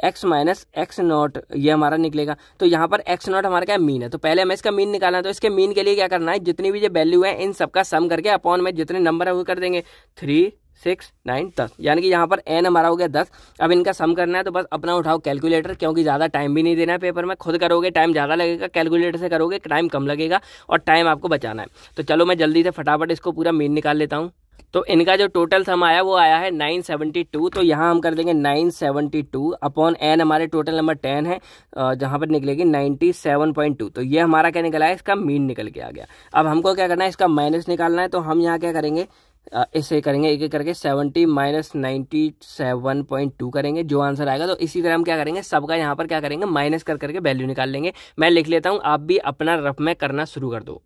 एक्स माइनस एक्स नॉट ये हमारा निकलेगा तो यहाँ पर एक्स नॉट हमारा क्या मीन है तो पहले हमें इसका मीन निकालना है तो इसके मीन के लिए क्या करना है जितनी भी जो वैल्यू है इन सबका सम करके अपॉन में जितने नंबर है वो कर देंगे थ्री सिक्स नाइन दस यानी कि यहाँ पर एन हमारा हो गया दस अब इनका सम करना है तो बस अपना उठाओ कैलकुलेटर क्योंकि ज़्यादा टाइम भी नहीं देना है पेपर में खुद करोगे टाइम ज़्यादा लगेगा कैलकुलेटर से करोगे टाइम कम लगेगा और टाइम आपको बचाना है तो चलो मैं जल्दी से फटाफट इसको पूरा मेन निकाल लेता हूँ तो इनका जो टोटल सम आया वो आया है 972 तो यहाँ हम कर देंगे 972 अपॉन एन हमारे टोटल नंबर 10 है जहाँ पर निकलेगी 97.2 तो ये हमारा क्या निकला है इसका मीन निकल के आ गया अब हमको क्या करना है इसका माइनस निकालना है तो हम यहाँ क्या करेंगे इसे करेंगे एक एक करके seventy minus ninety seven point two करेंगे जो आंसर आएगा तो इसी तरह हम क्या करेंगे सबका यहाँ पर क्या करेंगे माइनस कर करके वैल्यू निकाल लेंगे मैं लिख लेता हूँ आप भी अपना रफ में करना शुरू कर दो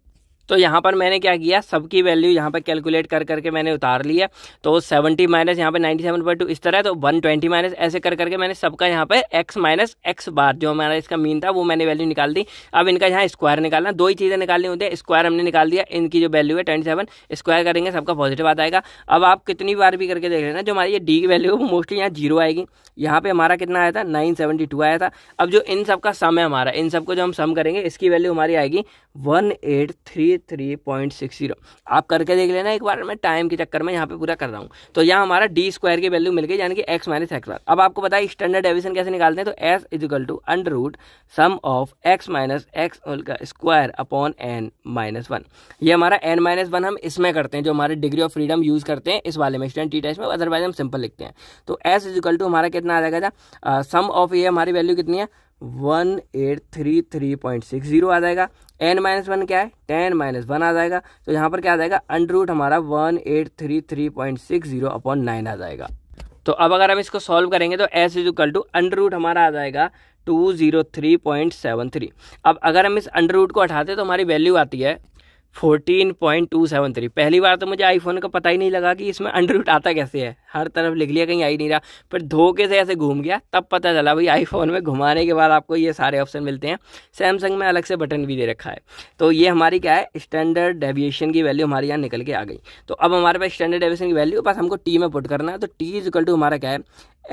तो यहाँ पर मैंने क्या किया सबकी वैल्यू यहाँ पर कैलकुलेट कर करके मैंने उतार लिया तो सेवेंटी माइनस यहाँ पर नाइन्टी सेवन पॉइंट टू इस तरह तो वन ट्वेंटी माइनस ऐसे कर करके मैंने सबका यहाँ पर एक्स माइनस एक्स बार जो हमारा इसका मीन था वो मैंने वैल्यू निकाल दी अब इनका यहाँ स्क्वायर निकालना दो ही चीज़ें निकालनी होती है स्क्वायर हमने निकाल दिया इनकी जो वैल्यू है ट्वेंटी सेवन स्क्वायर करेंगे सबका पॉजिटिव आता आएगा अब आप कितनी बार भी करके देख लेना जो हमारी ये डी की वैल्यू है वो मोस्टली यहाँ जीरो आएगी यहाँ पर हमारा कितना आया था नाइन सेवेंटी टू आया था अब जो इन सब का सम है हमारा इन सबको जो हम सम करेंगे इसकी वैल्यू हमारी आएगी one eight three three point six zero आप करके देख लेना एक बार मैं टाइम के चक्कर में यहाँ पे पूरा कर रहा हूँ तो यहाँ हमारा डी स्क्वायर की वैल्यू मिल गई यानी कि एक्स माइनस एक्स बार अब आपको बताया स्टैंडर्ड डेविशन कैसे निकालते हैं तो S is equal to under root sum of X minus X square upon N minus one ये हमारा एन माइनस वन हम इसमें करते हैं जो हमारे डिग्री ऑफ फ्रीडम यूज़ करते हैं इस वाले में स्टैंड टी टेस्ट में अदरवाइज हम सिंपल लिखते हैं तो एस इजिकल टू हमारा कितना आ जाएगा सम ऑफ ये हमारी वैल्यू कितनी है one eight three three point six zero आ जाएगा एन माइनस वन क्या है टेन माइनस वन आ जाएगा तो यहाँ पर क्या आ जाएगा अंडर रूट हमारा one eight three three point six zero upon nine आ जाएगा तो अब अगर हम इसको सॉल्व करेंगे तो S is equal to under root हमारा आ जाएगा two zero three point seven three अब अगर हम इस अंडर रूट को हटाते तो हमारी वैल्यू आती है fourteen point two seven three पहली बार तो मुझे आईफोन का पता ही नहीं लगा कि इसमें अंडर आता कैसे है हर तरफ लिख लिया कहीं आई नहीं रहा पर धोखे से ऐसे घूम गया तब पता चला भाई आईफोन में घुमाने के बाद आपको ये सारे ऑप्शन मिलते हैं सैमसंग में अलग से बटन भी दे रखा है तो ये हमारी क्या है स्टैंडर्ड डेविएशन की वैल्यू हमारे यहाँ निकल के आ गई तो अब हमारे पास स्टैंडर्ड डेविएशन की वैल्यू बस हमको टी में पुट करना है तो टी इजकल टू हमारा क्या है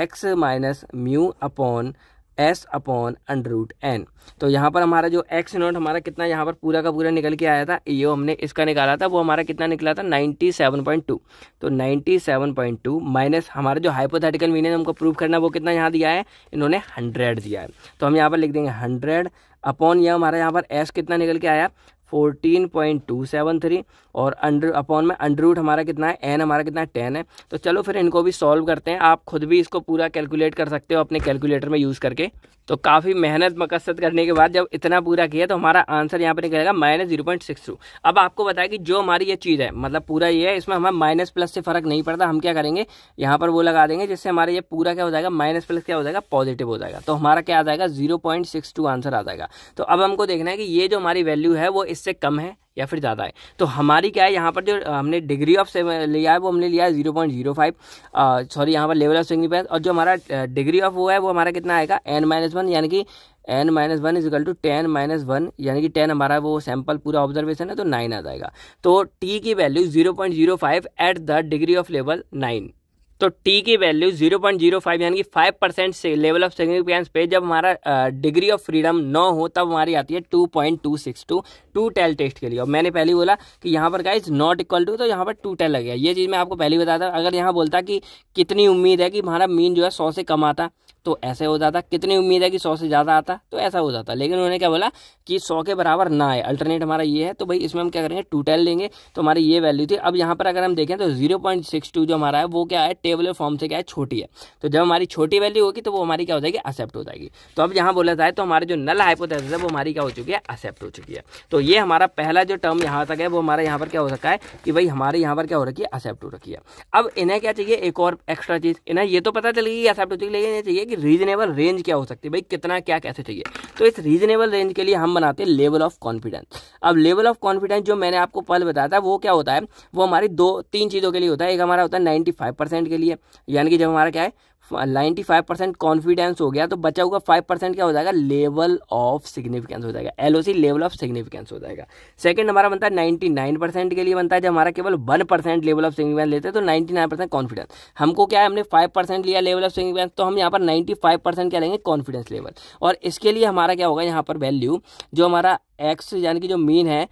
X minus mu upon S upon under root N तो यहाँ पर हमारा जो एक्स नोट हमारा कितना यहाँ पर पूरा का पूरा निकल के आया था ये हमने इसका निकाला था वो हमारा कितना निकला था 97.2 तो 97.2 माइनस हमारा जो हाइपोथेटिकल मीनिंग हमको प्रूव करना वो कितना यहाँ दिया है इन्होंने हंड्रेड दिया है तो हम यहाँ पर लिख देंगे हंड्रेड अपॉन यह हमारा यहाँ पर एस कितना निकल के आया fourteen point two seven three और अंडर अपॉन में अंडर रूट हमारा कितना है एन हमारा कितना है टेन है तो चलो फिर इनको भी सॉल्व करते हैं आप खुद भी इसको पूरा कैलकुलेट कर सकते हो अपने कैलकुलेटर में यूज़ करके तो काफ़ी मेहनत मकसद करने के बाद जब इतना पूरा किया तो हमारा आंसर यहाँ पर निकलेगा minus zero point six two अब आपको बताया कि जो हमारी ये चीज़ है मतलब पूरा ये है इसमें हमें माइनस प्लस से फ़र्क नहीं पड़ता हम क्या करेंगे यहाँ पर वो लगा देंगे जिससे हमारा ये पूरा क्या हो जाएगा माइनस प्लस क्या हो जाएगा पॉजिटिव हो जाएगा तो हमारा क्या आ जाएगा zero point six two answer आ जाएगा तो अब हमको देखना है कि ये जो हमारी वैल्यू है वो इससे कम है या फिर ज़्यादा है तो हमारी क्या है यहाँ पर जो हमने डिग्री ऑफ लिया है वो हमने लिया है zero point zero five sorry यहाँ पर लेवल ऑफ सिग्निफिकेंस और जो हमारा डिग्री ऑफ वो है वो हमारा कितना आएगा एन माइनस वन यानी कि N minus one is equal to ten minus one यानी कि टेन हमारा वो सैम्पल पूरा ऑब्जर्वेशन है तो नाइन आ जाएगा तो टी की value zero point zero five at the degree of level nine तो टी की वैल्यू 0.05 यानी कि फाइव परसेंट से लेवल ऑफ सिग्निफिकेंस पे जब हमारा डिग्री ऑफ फ्रीडम न हो तब हमारी आती है 2.262 टू टेल टेस्ट के लिए और मैंने पहले बोला कि यहाँ पर गाइज नॉट इक्वल टू तो यहाँ पर टू टेल लग गया ये चीज़ मैं आपको पहले बताता अगर यहाँ बोलता कि कितनी उम्मीद है कि हमारा मीन जो है सौ से कम आता तो ऐसे हो जाता कितनी उम्मीद है कि सौ से ज़्यादा आता तो ऐसा हो जाता लेकिन उन्होंने क्या बोला कि सौ के बराबर ना आए अल्टरनेट हमारा ये है तो भाई इसमें हम क्या करेंगे टू टेल लेंगे तो हमारी ये वैल्यू थी अब यहाँ पर अगर हम देखें तो जीरो पॉइंट सिक्स टू जो हमारा है वो क्या है टेबल फॉर्म से क्या है छोटी है तो जब हमारी छोटी वैल्यू होगी तो वो हमारी क्या हो जाएगी एक्सेप्ट हो जाएगी तो अब यहाँ बोला जाए तो हमारे जो नल हाइपोथेसिस है वो हमारी क्या हो चुकी है एक्सेप्ट हो चुकी है तो ये हमारा पहला जो टर्म यहाँ तक है वो हमारे यहाँ पर क्या हो सकता है कि भाई हमारे यहाँ पर क्या हो रखी है एक्सेप्ट हो रखी है अब इन्हें क्या चाहिए एक और एक्स्ट्रा चीज़ इन्हें ये तो पता चलेगी एक्सेप्ट हो चुकी लेकिन ये चाहिए कि कि रीजनेबल रेंज क्या हो सकती है भाई कितना क्या कैसे चाहिए तो इस रीजनेबल रेंज के लिए हम बनाते हैं लेवल ऑफ कॉन्फिडेंस अब लेवल ऑफ कॉन्फिडेंस जो मैंने आपको पल बताया था वो क्या होता है वो हमारी दो तीन चीज़ों के लिए होता है एक हमारा होता है नाइन्टी के लिए यानी कि जब हमारा क्या है नाइन्टी फाइव परसेंट कॉन्फिडेंस हो गया तो बचा हुआ फाइव परसेंट क्या हो जाएगा लेवल ऑफ सिग्निफिकेंस हो जाएगा एल लेवल ऑफ सिग्निफिकेंस हो जाएगा सेकंड हमारा बनता है नाइन्टी नाइन परसेंट के लिए बनता है जब हमारा केवल one percent level of significance लेते हैं तो नाइन्टी नाइन परसेंट कॉन्फिडेंस हमको क्या है हमने फाइव परसेंट लिया लेवल ऑफ सिग्निफिकेंस तो हम यहाँ पर नाइन्टी फाइव परसेंट क्या लेंगे कॉन्फिडेंस लेवल और इसके लिए हमारा क्या होगा यहाँ पर वैल्यू जो हमारा एक्स यानी कि जो मीन है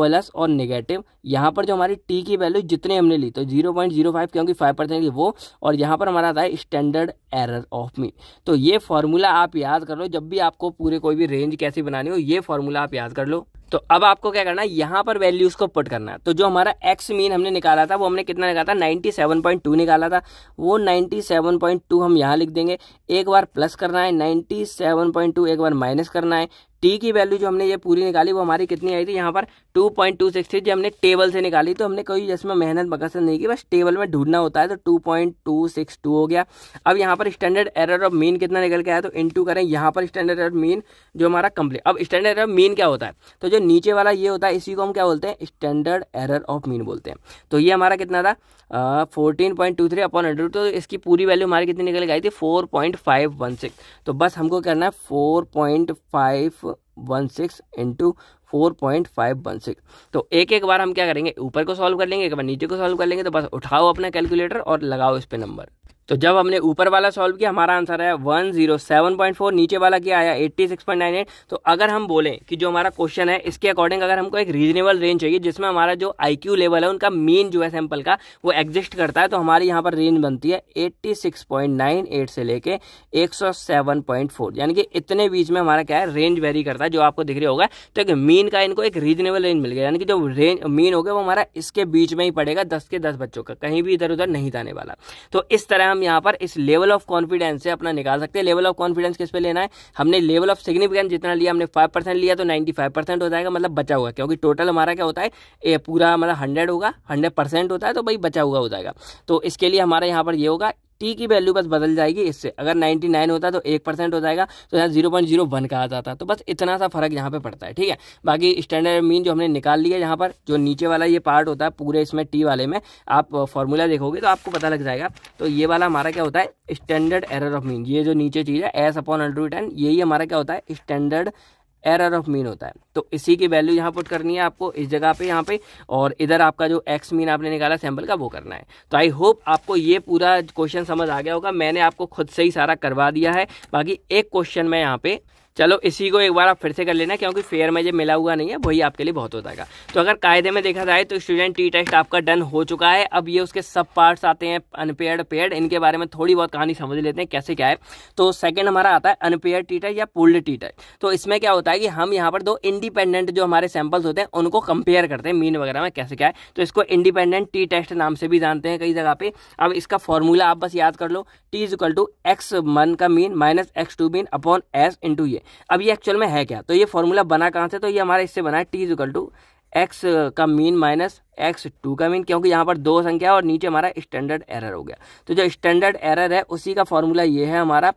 प्लस और नेगेटिव यहाँ पर जो हमारी टी की वैल्यू जितने हमने ली तो जीरो पॉइंट जीरो फाइव क्योंकि फाइव परसेंट की वो और यहाँ पर हमारा आता है स्टैंडर्ड एरर ऑफ मी तो ये फॉर्मूला आप याद कर लो जब भी आपको पूरे कोई भी रेंज कैसी बनानी हो ये फार्मूला आप याद कर लो तो अब आपको क्या करना है यहाँ पर वैल्यूज को पुट करना है तो जो हमारा एक्स मीन हमने निकाला था वो हमने कितना निकाला था 97.2 निकाला था वो 97.2 हम यहाँ लिख देंगे एक बार प्लस करना है 97.2 एक बार माइनस करना है टी की वैल्यू जो हमने ये पूरी निकाली वो हमारी कितनी आई थी यहाँ पर टू पॉइंट टू सिक्स थी जो हमने टेबल से निकाली तो हमने कोई इसमें मेहनत मकसद नहीं की बस टेबल में ढूंढना होता है तो two point two six two हो गया अब यहाँ पर स्टैंडर्ड एरर ऑफ मीन कितना निकल के आया तो इंटू करें यहाँ पर स्टैंडर्ड एरर मीन जो हमारा कंप्लीट अब स्टैंडर्ड एरर मीन क्या होता है तो जो नीचे वाला ये होता है इसी को हम क्या बोलते हैं स्टैंडर्ड एरर ऑफ मीन बोलते हैं तो ये हमारा कितना था fourteen point two three upon hundred तो इसकी पूरी वैल्यू हमारी कितनी निकल के आई थी four point five one six तो बस हमको करना है four point five one six into four point five one six तो एक एक बार हम क्या करेंगे ऊपर को सॉल्व कर लेंगे एक बार नीचे को सॉल्व कर लेंगे तो बस उठाओ अपना कैलकुलेटर और लगाओ इस पर नंबर तो जब हमने ऊपर वाला सॉल्व किया हमारा आंसर आया 107.4 नीचे वाला क्या आया 86.98 तो अगर हम बोलें कि जो हमारा क्वेश्चन है इसके अकॉर्डिंग अगर हमको एक रीजनेबल रेंज चाहिए जिसमें हमारा जो आई लेवल है उनका मेन जो है सैंपल का वो एग्जिस्ट करता है तो हमारी यहाँ पर रेंज बनती है 86.98 से लेके 107.4 यानी कि इतने बीच में हमारा क्या है रेंज वेरी करता है जो आपको दिख रहा होगा तो एक मीन का इनको एक रीजनेबल रेंज मिल गया यानी कि जो रेंज मीन होगा वो हमारा इसके बीच में ही पड़ेगा दस के दस बच्चों का कहीं भी इधर उधर नहीं जाने वाला तो इस तरह हम यहाँ पर इस लेवल ऑफ कॉन्फिडेंस से अपना निकाल सकते हैं लेवल ऑफ कॉन्फिडेंस किस पे लेना है हमने लेवल ऑफ सिग्निफिकेंस जितना लिया हमने फाइव परसेंट लिया तो नाइन्टी फाइव परसेंट हो जाएगा मतलब बचा हुआ क्योंकि टोटल हमारा क्या होता है ए, पूरा मतलब हंड्रेड होगा हंड्रेड परसेंट होता है तो भाई बचा हुआ हो जाएगा तो इसके लिए हमारा यहाँ पर ये होगा टी की वैल्यू बस बदल जाएगी इससे अगर 99 होता तो एक परसेंट हो जाएगा तो यहाँ जीरो पॉइंट जीरो वन कहा जाता तो बस इतना सा फर्क यहाँ पे पड़ता है ठीक है बाकी स्टैंडर्ड मीन जो हमने निकाल लिया यहाँ पर जो नीचे वाला ये पार्ट होता है पूरे इसमें टी वाले में आप फॉर्मूला देखोगे तो आपको पता लग जाएगा तो ये वाला हमारा क्या होता है स्टैंडर्ड एरर ऑफ मीन ये जो नीचे चीज़ है एस अपॉन अंड्रू टेन यही हमारा क्या होता है स्टैंडर्ड एरर ऑफ मीन होता है तो इसी की वैल्यू यहाँ पुट करनी है आपको इस जगह पे यहाँ पे और इधर आपका जो एक्स मीन आपने निकाला सैंपल का वो करना है तो आई होप आपको ये पूरा क्वेश्चन समझ आ गया होगा मैंने आपको खुद से ही सारा करवा दिया है बाकी एक क्वेश्चन मैं यहाँ पे चलो इसी को एक बार आप फिर से कर लेना क्योंकि फेयर में जब मिला हुआ नहीं है वही आपके लिए बहुत हो जाएगा तो अगर कायदे में देखा जाए तो स्टूडेंट टी टेस्ट आपका डन हो चुका है अब ये उसके सब पार्ट्स आते हैं अनपेयर्ड पेयर्ड इनके बारे में थोड़ी बहुत कहानी समझ लेते हैं कैसे क्या है तो सेकेंड हमारा आता है अनपेयर टी टेस्ट या पुल्ड टी टेस्ट तो इसमें क्या होता है कि हम यहाँ पर दो इंडिपेंडेंट जो हमारे सैम्पल्स होते हैं उनको कंपेयर करते हैं मीन वगैरह में कैसे क्या है तो इसको इंडिपेंडेंट टी टेस्ट नाम से भी जानते हैं कई जगह पर अब इसका फॉर्मूला आप बस याद कर लो T is equal to X one का mean minus x two mean upon S into ये अब ये एक्चुअल में है क्या तो ये फॉर्मूला बना कहाँ से तो ये हमारा इससे बना है टी इजिकल टू एक्स का मीन माइनस एक्स टू का मीन क्योंकि यहाँ पर दो संख्या और नीचे हमारा स्टैंडर्ड एरर हो गया तो जो स्टैंडर्ड एरर है उसी का फॉर्मूला ये है हमारा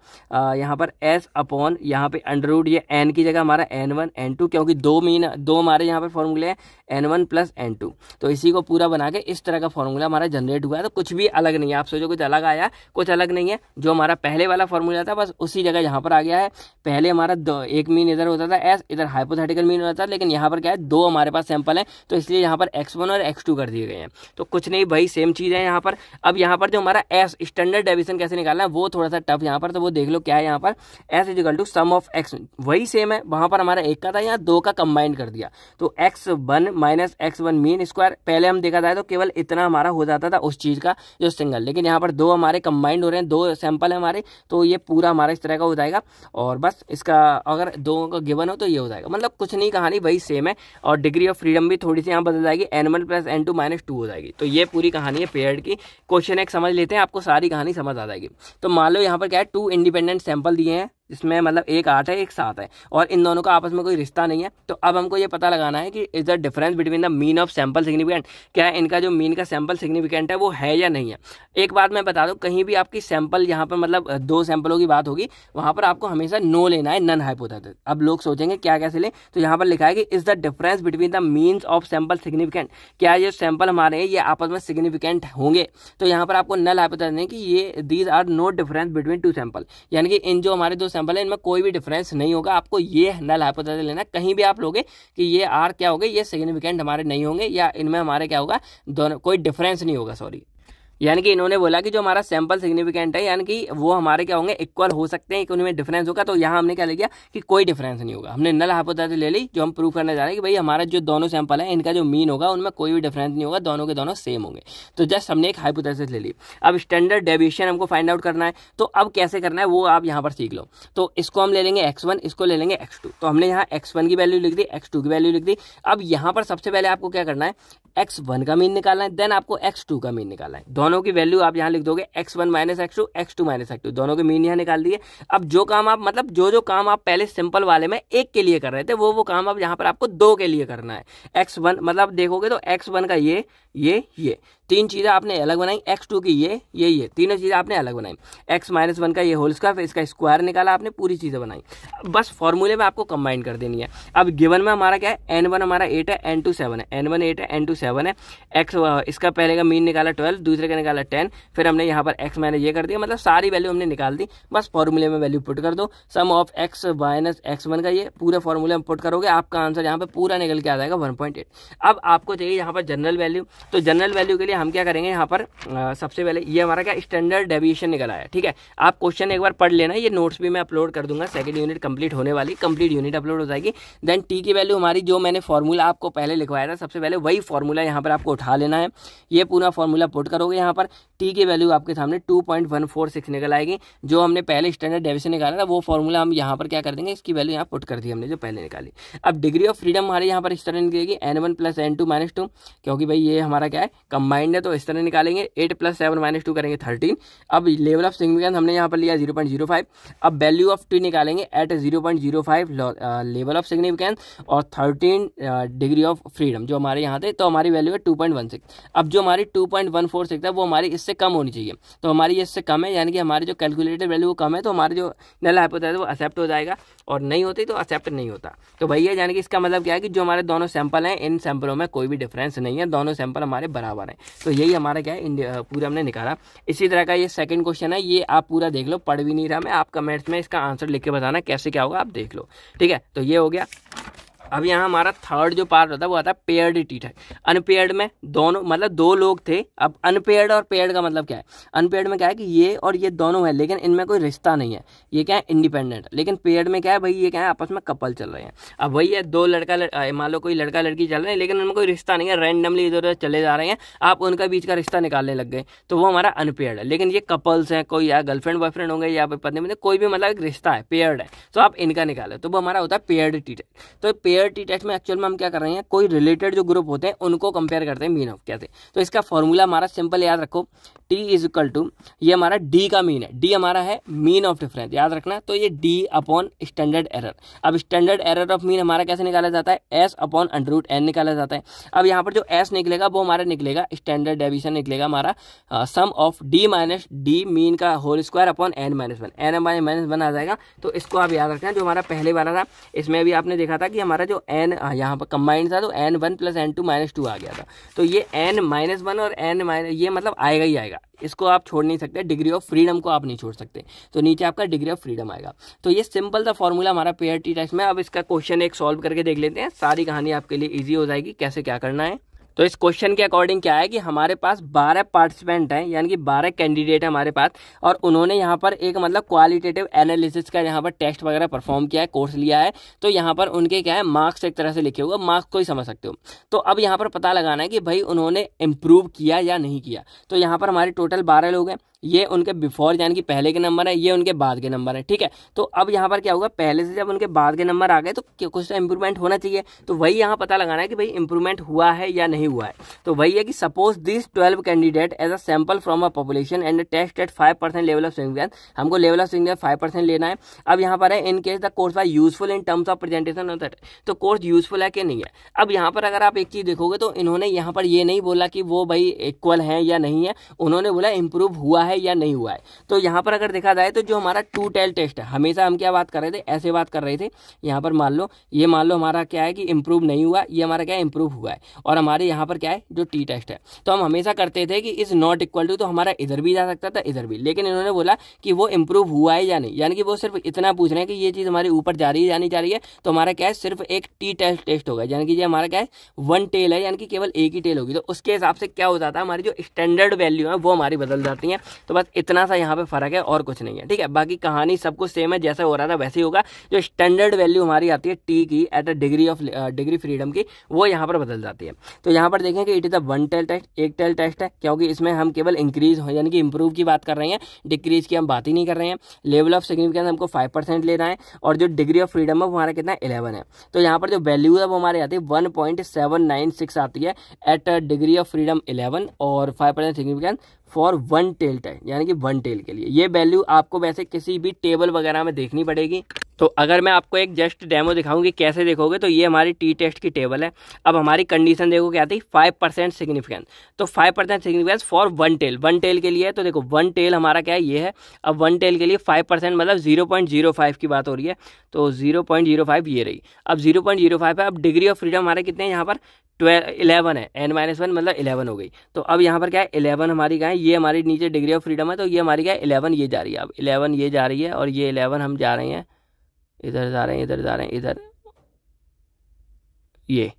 यहाँ पर एस अपॉन यहाँ पे अंडर रूट ये एन की जगह हमारा एन वन एन टू क्योंकि दो मीन दो हमारे यहाँ पर फॉर्मूले हैं N one plus N two तो इसी को पूरा बना के इस तरह का फॉर्मूला हमारा जनरेट हुआ है तो कुछ भी अलग नहीं है आप सोचो कुछ अलग आया कुछ अलग नहीं है जो हमारा पहले वाला फॉर्मूला था बस उसी जगह यहाँ पर आ गया है पहले हमारा दो एक मीन इधर होता था एस इधर हाइपोथेटिकल मीन होता था लेकिन यहाँ पर क्या है दो हमारे पास सैंपल है तो इसलिए यहाँ पर एक्स वन और एक्स टू कर दिए गए हैं तो कुछ नहीं भाई सेम चीज़ है यहाँ पर अब यहाँ पर जो हमारा एस स्टैंडर्ड डेविशन कैसे निकालना है वो थोड़ा सा टफ यहाँ पर तो वो देख लो क्या है यहाँ पर S is equal to sum of X वही सेम है वहाँ पर हमारा एक का था यहाँ दो का कंबाइंड कर दिया तो X one minus x one mean square पहले हम देखा जाए तो केवल इतना हमारा हो जाता था उस चीज़ का जो सिंगल लेकिन यहाँ पर दो हमारे कंबाइंड हो रहे हैं दो सैंपल है हमारे तो ये पूरा हमारा इस तरह का हो जाएगा और बस इसका अगर दो का गिवन हो तो ये हो जाएगा मतलब कुछ नहीं कहानी वही सेम है और डिग्री ऑफ फ्रीडम भी थोड़ी सी यहाँ बदल जाएगी animal plus plus N two minus two हो जाएगी तो ये पूरी कहानी है पेयर की क्वेश्चन एक समझ लेते हैं आपको सारी कहानी समझ आ जाएगी तो मान लो यहाँ पर क्या है टू इंडिपेंडेंट सैंपल दिए हैं इसमें मतलब एक आठ है एक सात है और इन दोनों का आपस में कोई रिश्ता नहीं है तो अब हमको ये पता लगाना है कि is the difference between the mean of sample significant क्या इनका जो मीन का सैम्पल सिग्निफिकेंट है वो है या नहीं है एक बात मैं बता दूँ कहीं भी आपकी सैम्पल यहाँ पर मतलब दो सैंपलों की बात होगी वहाँ पर आपको हमेशा नो लेना है नन हाइपोथेसिस अब लोग सोचेंगे क्या कैसे लें तो यहाँ पर लिखा है कि is the difference between the means of sample significant क्या ये सैम्पल हमारे हैं ये आपस में सिग्निफिकेंट होंगे तो यहाँ पर आपको नल हाइपोथेसिस कि ये these are no difference between two sample यानी कि इन जो हमारे दो सैंपल है इनमें कोई भी डिफरेंस नहीं होगा आपको ये नल हाइपोथेसिस लेना कहीं भी आप लोगे कि ये आर क्या हो गए ये सिग्निफिकेंट हमारे नहीं होंगे या इनमें हमारे क्या होगा दोनों कोई डिफरेंस नहीं होगा सॉरी यानी कि इन्होंने बोला कि जो हमारा सैंपल सिग्निफिकेंट है यानी कि वो हमारे क्या होंगे इक्वल हो सकते हैं कि उनमें डिफरेंस होगा तो यहाँ हमने क्या ले लिया कि कोई डिफरेंस नहीं होगा हमने नल हाइपोथेसिस ले ली जो हम प्रूव करना चाह रहे हैं कि भाई हमारा जो दोनों सैंपल है इनका जो मीन होगा उनमें कोई भी डिफरेंस नहीं होगा दोनों के दोनों सेम होंगे तो जस्ट हमने एक हाइपोथेसिस ले ली अब स्टैंडर्ड डेविएशन हमको फाइंड आउट करना है तो अब कैसे करना है वो आप यहाँ पर सीख लो तो इसको हम ले लेंगे एक्स इसको ले लेंगे एक्स तो हमने यहाँ एक्स की वैल्यू लिख दी एक्स की वैल्यू लिख दी अब यहाँ पर सबसे पहले आपको क्या करना है एक्स का मीन निकालना है देन आपको एक्स का मीन निकालना है दोनों दोनों की वैल्यू आप यहाँ लिख दोगे X one minus x two X two minus x two दोनों के मीन यहाँ निकाल दिए अब जो काम आप मतलब जो जो काम आप पहले सिंपल वाले में एक के लिए कर रहे थे वो वो काम आप यहाँ पर आपको दो के लिए करना है एक्स वन मतलब देखोगे तो एक्स वन का ये ये ये तीन चीज़ें आपने अलग बनाई एक्स टू की ये ये ये तीनों चीज़ें आपने अलग बनाई एक्स माइनस वन का ये होल स्क्वायर फिर इसका स्क्वायर निकाला आपने पूरी चीज़ें बनाई बस फॉर्मूले में आपको कंबाइन कर देनी है अब गिवन में हमारा क्या है एन वन हमारा एट है एन टू सेवन है एन वन एट है एन टू सेवन है एक्स इसका पहले का मीन निकाला ट्वेल्व दूसरे का निकाला टेन फिर हमने यहाँ पर एक्स माइनस ये कर दिया मतलब सारी वैल्यू हमने निकाल दी बस फॉर्मूले में वैल्यू पुट कर दो sum of X minus x one का ये पूरे फॉर्मूले में पुट करोगे आपका आंसर यहाँ पर पूरा निकल के आ जाएगा वन पॉइंट एट अब आपको चाहिए यहाँ पर जनरल वैल्यू तो जनरल वैल्यू के लिए हम क्या करेंगे यहाँ पर सबसे पहले ये हमारा क्या स्टैंडर्ड डेविएशन निकला है ठीक है आप क्वेश्चन एक बार पढ़ लेना ये नोट्स भी मैं अपलोड कर दूंगा सेकंड यूनिट कंप्लीट होने वाली कंप्लीट यूनिट अपलोड हो जाएगी देन टी की वैल्यू हमारी जो मैंने फॉर्मूला आपको पहले लिखवाया था सबसे पहले वही फॉर्मूला यहाँ पर आपको उठा लेना है ये पूरा फॉर्मूला पुट करोगे यहाँ पर टी की वैल्यू आपके सामने टू निकल आएगी जो हमने पहले स्टैंडर्ड डेविशन निकाला था वो फॉर्मूला हम यहाँ पर क्या कर देंगे इसकी वैल्यू यहाँ पुट कर दी हमने जो पहले निकाली अब डिग्री ऑफ फ्रीडम हमारे यहाँ पर इस तरह निकलेगी N one plus N two minus two क्योंकि भाई ये हमारा क्या है कंबाइंड है तो इस तरह निकालेंगे eight plus seven minus two करेंगे थर्टीन अब लेवल ऑफ सिग्निफिकेंस हमने यहाँ पर लिया जीरो पॉइंट जीरो फाइव अब वैल्यू ऑफ टी निकालेंगे at zero point zero five level of significance और थर्टीन डिग्री ऑफ फ्रीडम जो हमारे यहाँ थे तो हमारी वैल्यू है टू पॉइंट वन सिक्स अब जो हमारी two point one four six है वो हमारी इससे कम होनी चाहिए तो हमारी इससे कम है यानी कि हमारी जो कैलकुलेटेड वैल्यू वो कम है तो हमारे जो नल है वो एक्सेप्ट हो जाएगा और नहीं होती तो एक्सेप्ट नहीं होता तो भैया यानी कि इसका मतलब क्या है कि जो हमारे दोनों सैंपल हैं इन सैंपलों में कोई भी डिफरेंस नहीं है दोनों सैंपल पर हमारे बराबर हैं तो यही हमारा क्या है इंडिया पूरा हमने निकाला इसी तरह का ये सेकंड क्वेश्चन है ये आप पूरा देख लो पढ़ भी नहीं रहा मैं आप कमेंट्स में इसका आंसर लिख के बताना कैसे क्या होगा आप देख लो ठीक है तो ये हो गया अब यहाँ हमारा थर्ड जो पार्ट होता है वो आता है पेयर्ड है अनपेयर्ड में दोनों मतलब दो लोग थे अब अनपेयर्ड और पेयर्ड का मतलब क्या है अनपेयर्ड में क्या है कि ये और ये दोनों है लेकिन इनमें कोई रिश्ता नहीं है ये क्या है इंडिपेंडेंट लेकिन पेयर्ड में क्या है भाई ये क्या है आपस में कपल चल रहे हैं अब वही है दो लड़का मान लो कोई लड़का लड़की चल रहे हैं लेकिन उनमें कोई रिश्ता नहीं है रैंडमली इधर उधर चले जा रहे हैं आप उनका बीच का रिश्ता निकालने लग गए तो वो हमारा अनपेयर्ड है लेकिन ये कपल्स हैं कोई या गर्लफ्रेंड बॉयफ्रेंड होंगे या पत्नी कोई भी मतलब एक रिश्ता है पेयर्ड है तो आप इनका निकाले तो वो हमारा होता है पेयर्ड टीट तो पेयर पेयर टी टेस्ट में एक्चुअल में हम क्या कर रहे हैं कोई रिलेटेड जो ग्रुप होते हैं उनको कंपेयर करते हैं मीन ऑफ क्या हैं तो इसका फॉर्मूला हमारा सिंपल याद रखो टी इज इक्वल टू ये हमारा डी का मीन है डी हमारा है मीन ऑफ डिफरेंस याद रखना तो ये डी अपॉन स्टैंडर्ड एरर अब स्टैंडर्ड एरर ऑफ मीन हमारा कैसे निकाला जाता है एस अपॉन अंडरूट एन निकाला जाता है अब यहाँ पर जो एस निकलेगा वो हमारा निकलेगा स्टैंडर्ड डेविशन निकलेगा हमारा sum of d minus d mean का whole square upon N minus one n हमारे माइनस वन आ जाएगा तो इसको आप याद रखना जो हमारा पहले वाला था इसमें भी आपने देखा था कि हमारा जो एन यहाँ पर कंबाइंड था तो n one plus N two minus two आ गया था तो ये एन माइनस वन और एन माइनस ये मतलब आएगा ही आएगा इसको आप छोड़ नहीं सकते डिग्री ऑफ फ्रीडम को आप नहीं छोड़ सकते तो नीचे आपका डिग्री ऑफ फ्रीडम आएगा तो ये सिंपल सा फॉर्मूला हमारा पेयर टी टेस्ट में अब इसका क्वेश्चन एक सॉल्व करके देख लेते हैं सारी कहानी आपके लिए ईजी हो जाएगी कैसे क्या करना है तो इस क्वेश्चन के अकॉर्डिंग क्या है कि हमारे पास बारह पार्टिसिपेंट हैं यानी कि बारह कैंडिडेट हैं हमारे पास और उन्होंने यहाँ पर एक मतलब क्वालिटेटिव एनालिसिस का यहाँ पर टेस्ट वगैरह परफॉर्म किया है कोर्स लिया है तो यहाँ पर उनके क्या है मार्क्स एक तरह से लिखे हुए मार्क्स को ही समझ सकते हो तो अब यहाँ पर पता लगाना है कि भाई उन्होंने इम्प्रूव किया या नहीं किया तो यहाँ पर हमारे टोटल बारह लोग हैं ये उनके बिफोर यानी कि पहले के नंबर है ये उनके बाद के नंबर है ठीक है तो अब यहाँ पर क्या होगा पहले से जब उनके बाद के नंबर आ गए तो कुछ तो इंप्रूवमेंट होना चाहिए तो वही यहाँ पता लगाना है कि भाई इंप्रूवमेंट हुआ है या नहीं हुआ है तो वही है कि suppose this twelve candidate as a sample from a population and test at five percent level of swing हमको level of swing five percent लेना है अब यहाँ पर है in case the course are useful in terms of presentation of that तो कोर्स यूजफुल है कि नहीं है अब यहाँ पर अगर आप एक चीज़ देखोगे तो इन्होंने यहाँ पर ये नहीं बोला कि वो भाई इक्वल है या नहीं है उन्होंने बोला इंप्रूव हुआ है है या नहीं हुआ है तो यहाँ पर अगर देखा जाए तो जो हमारा टू टेल टेस्ट है हमेशा हम क्या बात कर रहे थे ऐसे बात कर रहे थे यहाँ पर मान लो ये मान लो हमारा क्या है कि इम्प्रूव नहीं हुआ ये हमारा क्या है इम्प्रूव हुआ है और हमारे यहाँ पर क्या है जो टी टेस्ट है तो हम हमेशा करते थे कि इज़ नॉट इक्वल टू तो हमारा इधर भी जा सकता था इधर भी लेकिन इन्होंने बोला कि वो इम्प्रूव हुआ है या नहीं यानी कि वो सिर्फ इतना पूछ रहे हैं कि ये चीज़ हमारे ऊपर जा रही है या नहीं जा रही है तो हमारा क्या है सिर्फ एक टी टेस्ट टेस्ट होगा यानी कि ये हमारा क्या है वन टेल है यानी कि केवल एक ही टेल होगी तो उसके हिसाब से क्या हो जाता है हमारी जो स्टैंडर्ड वैल्यू है वो हमारी बदल जाती है तो बस इतना सा यहाँ पे फ़र्क है और कुछ नहीं है ठीक है बाकी कहानी सब कुछ सेम है जैसा हो रहा था वैसे ही होगा जो स्टैंडर्ड वैल्यू हमारी आती है टी की at a degree of degree freedom की वो यहाँ पर बदल जाती है तो यहाँ पर देखें कि it is a one tail test एक टेल टेस्ट है क्योंकि इसमें हम केवल इंक्रीज यानी कि इंप्रूव की बात कर रहे हैं डिक्रीज की हम बात ही नहीं कर रहे हैं लेवल ऑफ सिग्निफिकेंस हमको फाइव परसेंट लेना है और जो डिग्री ऑफ फ्रीडम है वो हमारा कितना इलेवन है तो यहाँ पर जो वैल्यू है वो हमारे आती है one point seven nine six आती है at a degree of freedom eleven और five percent significance for one tail time यानी कि वन टेल के लिए ये वैल्यू आपको वैसे किसी भी टेबल वगैरह में देखनी पड़ेगी तो अगर मैं आपको एक जस्ट डेमो दिखाऊंगी कैसे देखोगे तो ये हमारी टी टेस्ट की टेबल है अब हमारी कंडीशन देखो क्या थी फाइव परसेंट सिग्निफिकेंस तो five percent significance for one tail one tail के लिए तो देखो वन टेल हमारा क्या है ये है अब वन टेल के लिए फाइव परसेंट मतलब जीरो पॉइंट जीरो फाइव की बात हो रही है तो जीरो पॉइंट जीरो फाइव ये रही अब जीरो पॉइंट जीरो फाइव है अब डिग्री ऑफ फ्रीडम हमारे कितने हैं यहाँ पर ट्वेल्व इलेवन है एन माइनस वन मतलब इलेवन हो गई तो अब यहाँ पर क्या है इलेवन हमारी क्या है ये हमारी नीचे डिग्री ऑफ फ्रीडम है तो ये हमारी क्या है इलेवन ये जा रही है अब इलेवन ये जा रही है और ये इलेवन हम जा रहे हैं इधर जा रहे हैं इधर जा रहे हैं इधर ये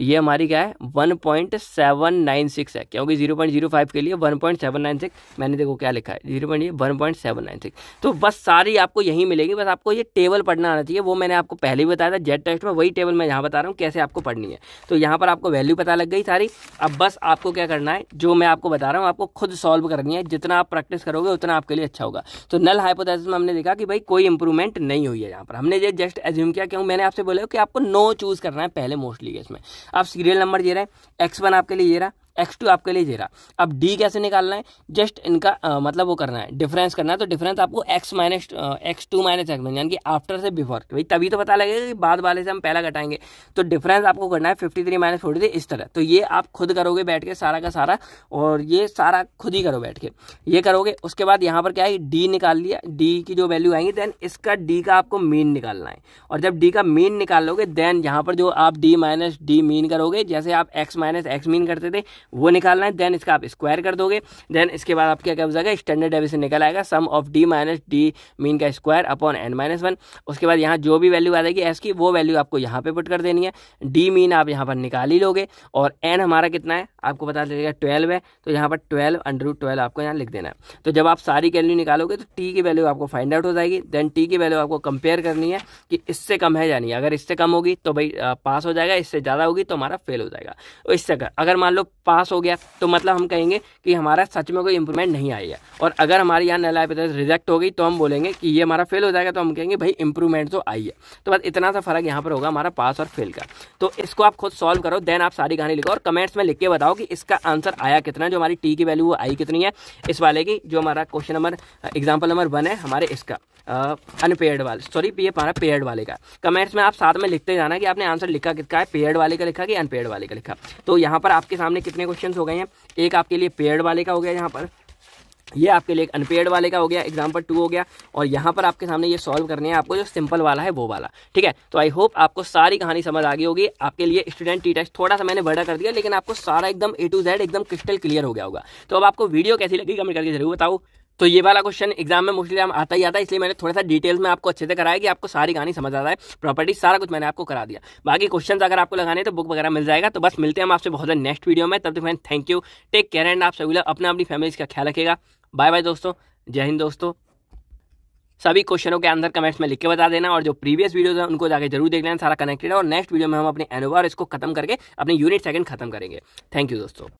ये हमारी क्या है one point seven nine six है क्योंकि जीरो पॉइंट जीरो फाइव के लिए one point seven nine six मैंने देखो क्या लिखा है zero point one point seven nine six तो बस सारी आपको यहीं मिलेगी बस आपको ये टेबल पढ़ना आना चाहिए वो मैंने आपको पहले भी बताया था जेड टेस्ट में वही टेबल मैं यहाँ बता रहा हूँ कैसे आपको पढ़नी है तो यहाँ पर आपको वैल्यू पता लग गई सारी अब बस आपको क्या करना है जो मैं आपको बता रहा हूँ आपको खुद सॉल्व करनी है जितना आप प्रैक्टिस करोगे उतना आपके लिए अच्छा होगा तो नल हाइपोथेसिस में हमने देखा कि भाई कोई इंप्रूवमेंट नहीं हुई है यहाँ पर हमने ये जस्ट एज्यूम किया क्योंकि मैंने आपसे बोला कि आपको नो चूज़ करना है पहले मोस्टली इसमें आप सीरियल नंबर दे रहे हैं एक्स वन आपके लिए ये रहा एक्स टू आपके लिए जीरो अब डी कैसे निकालना है जस्ट इनका आ, मतलब वो करना है डिफरेंस करना है तो डिफरेंस आपको x minus x two minus x one यानी कि आफ्टर से बिफोर भाई तभी तो पता लगेगा कि बाद वाले से हम पहला घटाएंगे तो डिफरेंस आपको करना है fifty three minus forty three इस तरह तो ये आप खुद करोगे बैठ के सारा का सारा और ये सारा खुद ही करो बैठ के ये करोगे उसके बाद यहाँ पर क्या है डी निकाल लिया डी की जो वैल्यू आएंगी देन इसका डी का आपको मीन निकालना है और जब डी का मीन निकाल लोगे देन यहाँ पर जो आप डी माइनस डी मीन करोगे जैसे आप एक्स माइनस एक्स मीन करते थे वो निकालना है देन इसका आप स्क्वायर कर दोगे देन इसके बाद आप क्या क्या हो जाएगा स्टैंडर्ड डेविसन निकल आएगा sum of d minus d mean का square upon N minus one उसके बाद यहाँ जो भी वैल्यू आ जाएगी एस की वो वैल्यू आपको यहाँ पे पुट कर देनी है डी मीन आप यहाँ पर निकाल ही लोगे और एन हमारा कितना है आपको पता चलेगा ट्वेल्व है तो यहाँ पर ट्वेल्व अंडर ट्वेल्व आपको यहाँ लिख देना है तो जब आप सारी वैल्यू निकालोगे तो टी की वैल्यू आपको फाइंड आउट हो जाएगी देन टी की वैल्यू आपको कंपेयर करनी है कि इससे कम है नहीं अगर इससे कम होगी तो भाई पास हो जाएगा इससे ज़्यादा होगी तो हमारा फेल हो जाएगा तो इससे अगर मान लो पास हो गया तो मतलब हम कहेंगे कि हमारा सच में कोई इंप्रूवमेंट नहीं है और अगर हमारे यहाँ नल हाइपोथेसिस रिजेक्ट हो गई तो हम बोलेंगे कि ये हमारा फेल हो जाएगा तो हम कहेंगे भाई इंप्रूवमेंट तो आई है तो बस इतना सा फर्क यहाँ पर होगा हमारा पास और फेल का तो इसको आप खुद सॉल्व करो देन आप सारी कहानी लिखो और कमेंट्स में लिख के बताओ कि इसका आंसर आया कितना जो हमारी टी की वैल्यू वो आई कितनी है इस वाले की जो हमारा question number example number one है हमारे इसका अनपेयर्ड वाले सॉरी ये हमारा पेयर्ड वाले का कमेंट्स में आप साथ में लिखते जाना कि आपने आंसर लिखा किसका है पेयर्ड वाले का लिखा कि अनपेयर्ड वाले का लिखा तो यहाँ पर आपके सामने कितने क्वेश्चन हो गए हैं एक आपके लिए पेयर्ड वाले का हो गया यहाँ पर ये आपके लिए अनपेड वाले का हो गया एग्जाम्पल टू हो गया और यहाँ पर आपके सामने ये सॉल्व करने हैं आपको जो सिंपल वाला है वो वाला ठीक है तो आई होप आपको सारी कहानी समझ आ गई होगी आपके लिए स्टूडेंट टी टेस्ट थोड़ा सा मैंने बड़ा कर दिया लेकिन आपको सारा एकदम ए टू जेड एकदम क्रिस्टल क्लियर हो गया होगा तो अब आपको वीडियो कैसी लगी कमेंट करके जरूर बताओ तो ये वाला क्वेश्चन एग्जाम में मोस्टली आता ही आता है इसलिए मैंने थोड़ा सा डिटेल्स में आपको अच्छे से कराया कि आपको सारी कहानी समझ आता है प्रॉपर्टी सारा कुछ मैंने आपको करा दिया बाकी क्वेश्चन अगर आपको लगाने तो बुक वगैरह मिल जाएगा तो बस मिलते हैं हम आपसे बहुत ज़्यादा नेक्स्ट वीडियो में तब तक मैं thank you take care and आप सभी अपना अपनी फैमिली का ख्याल रखेगा बाय बाय दोस्तों जय हिंद दोस्तों सभी क्वेश्चनों के अंदर कमेंट्स में लिख के बता देना और जो प्रीवियस वीडियोस हैं उनको जाके जरूर देख लेना सारा कनेक्टेड है और नेक्स्ट वीडियो में हम अपने एनोवा इसको खत्म करके अपने यूनिट सेकंड खत्म करेंगे थैंक यू दोस्तों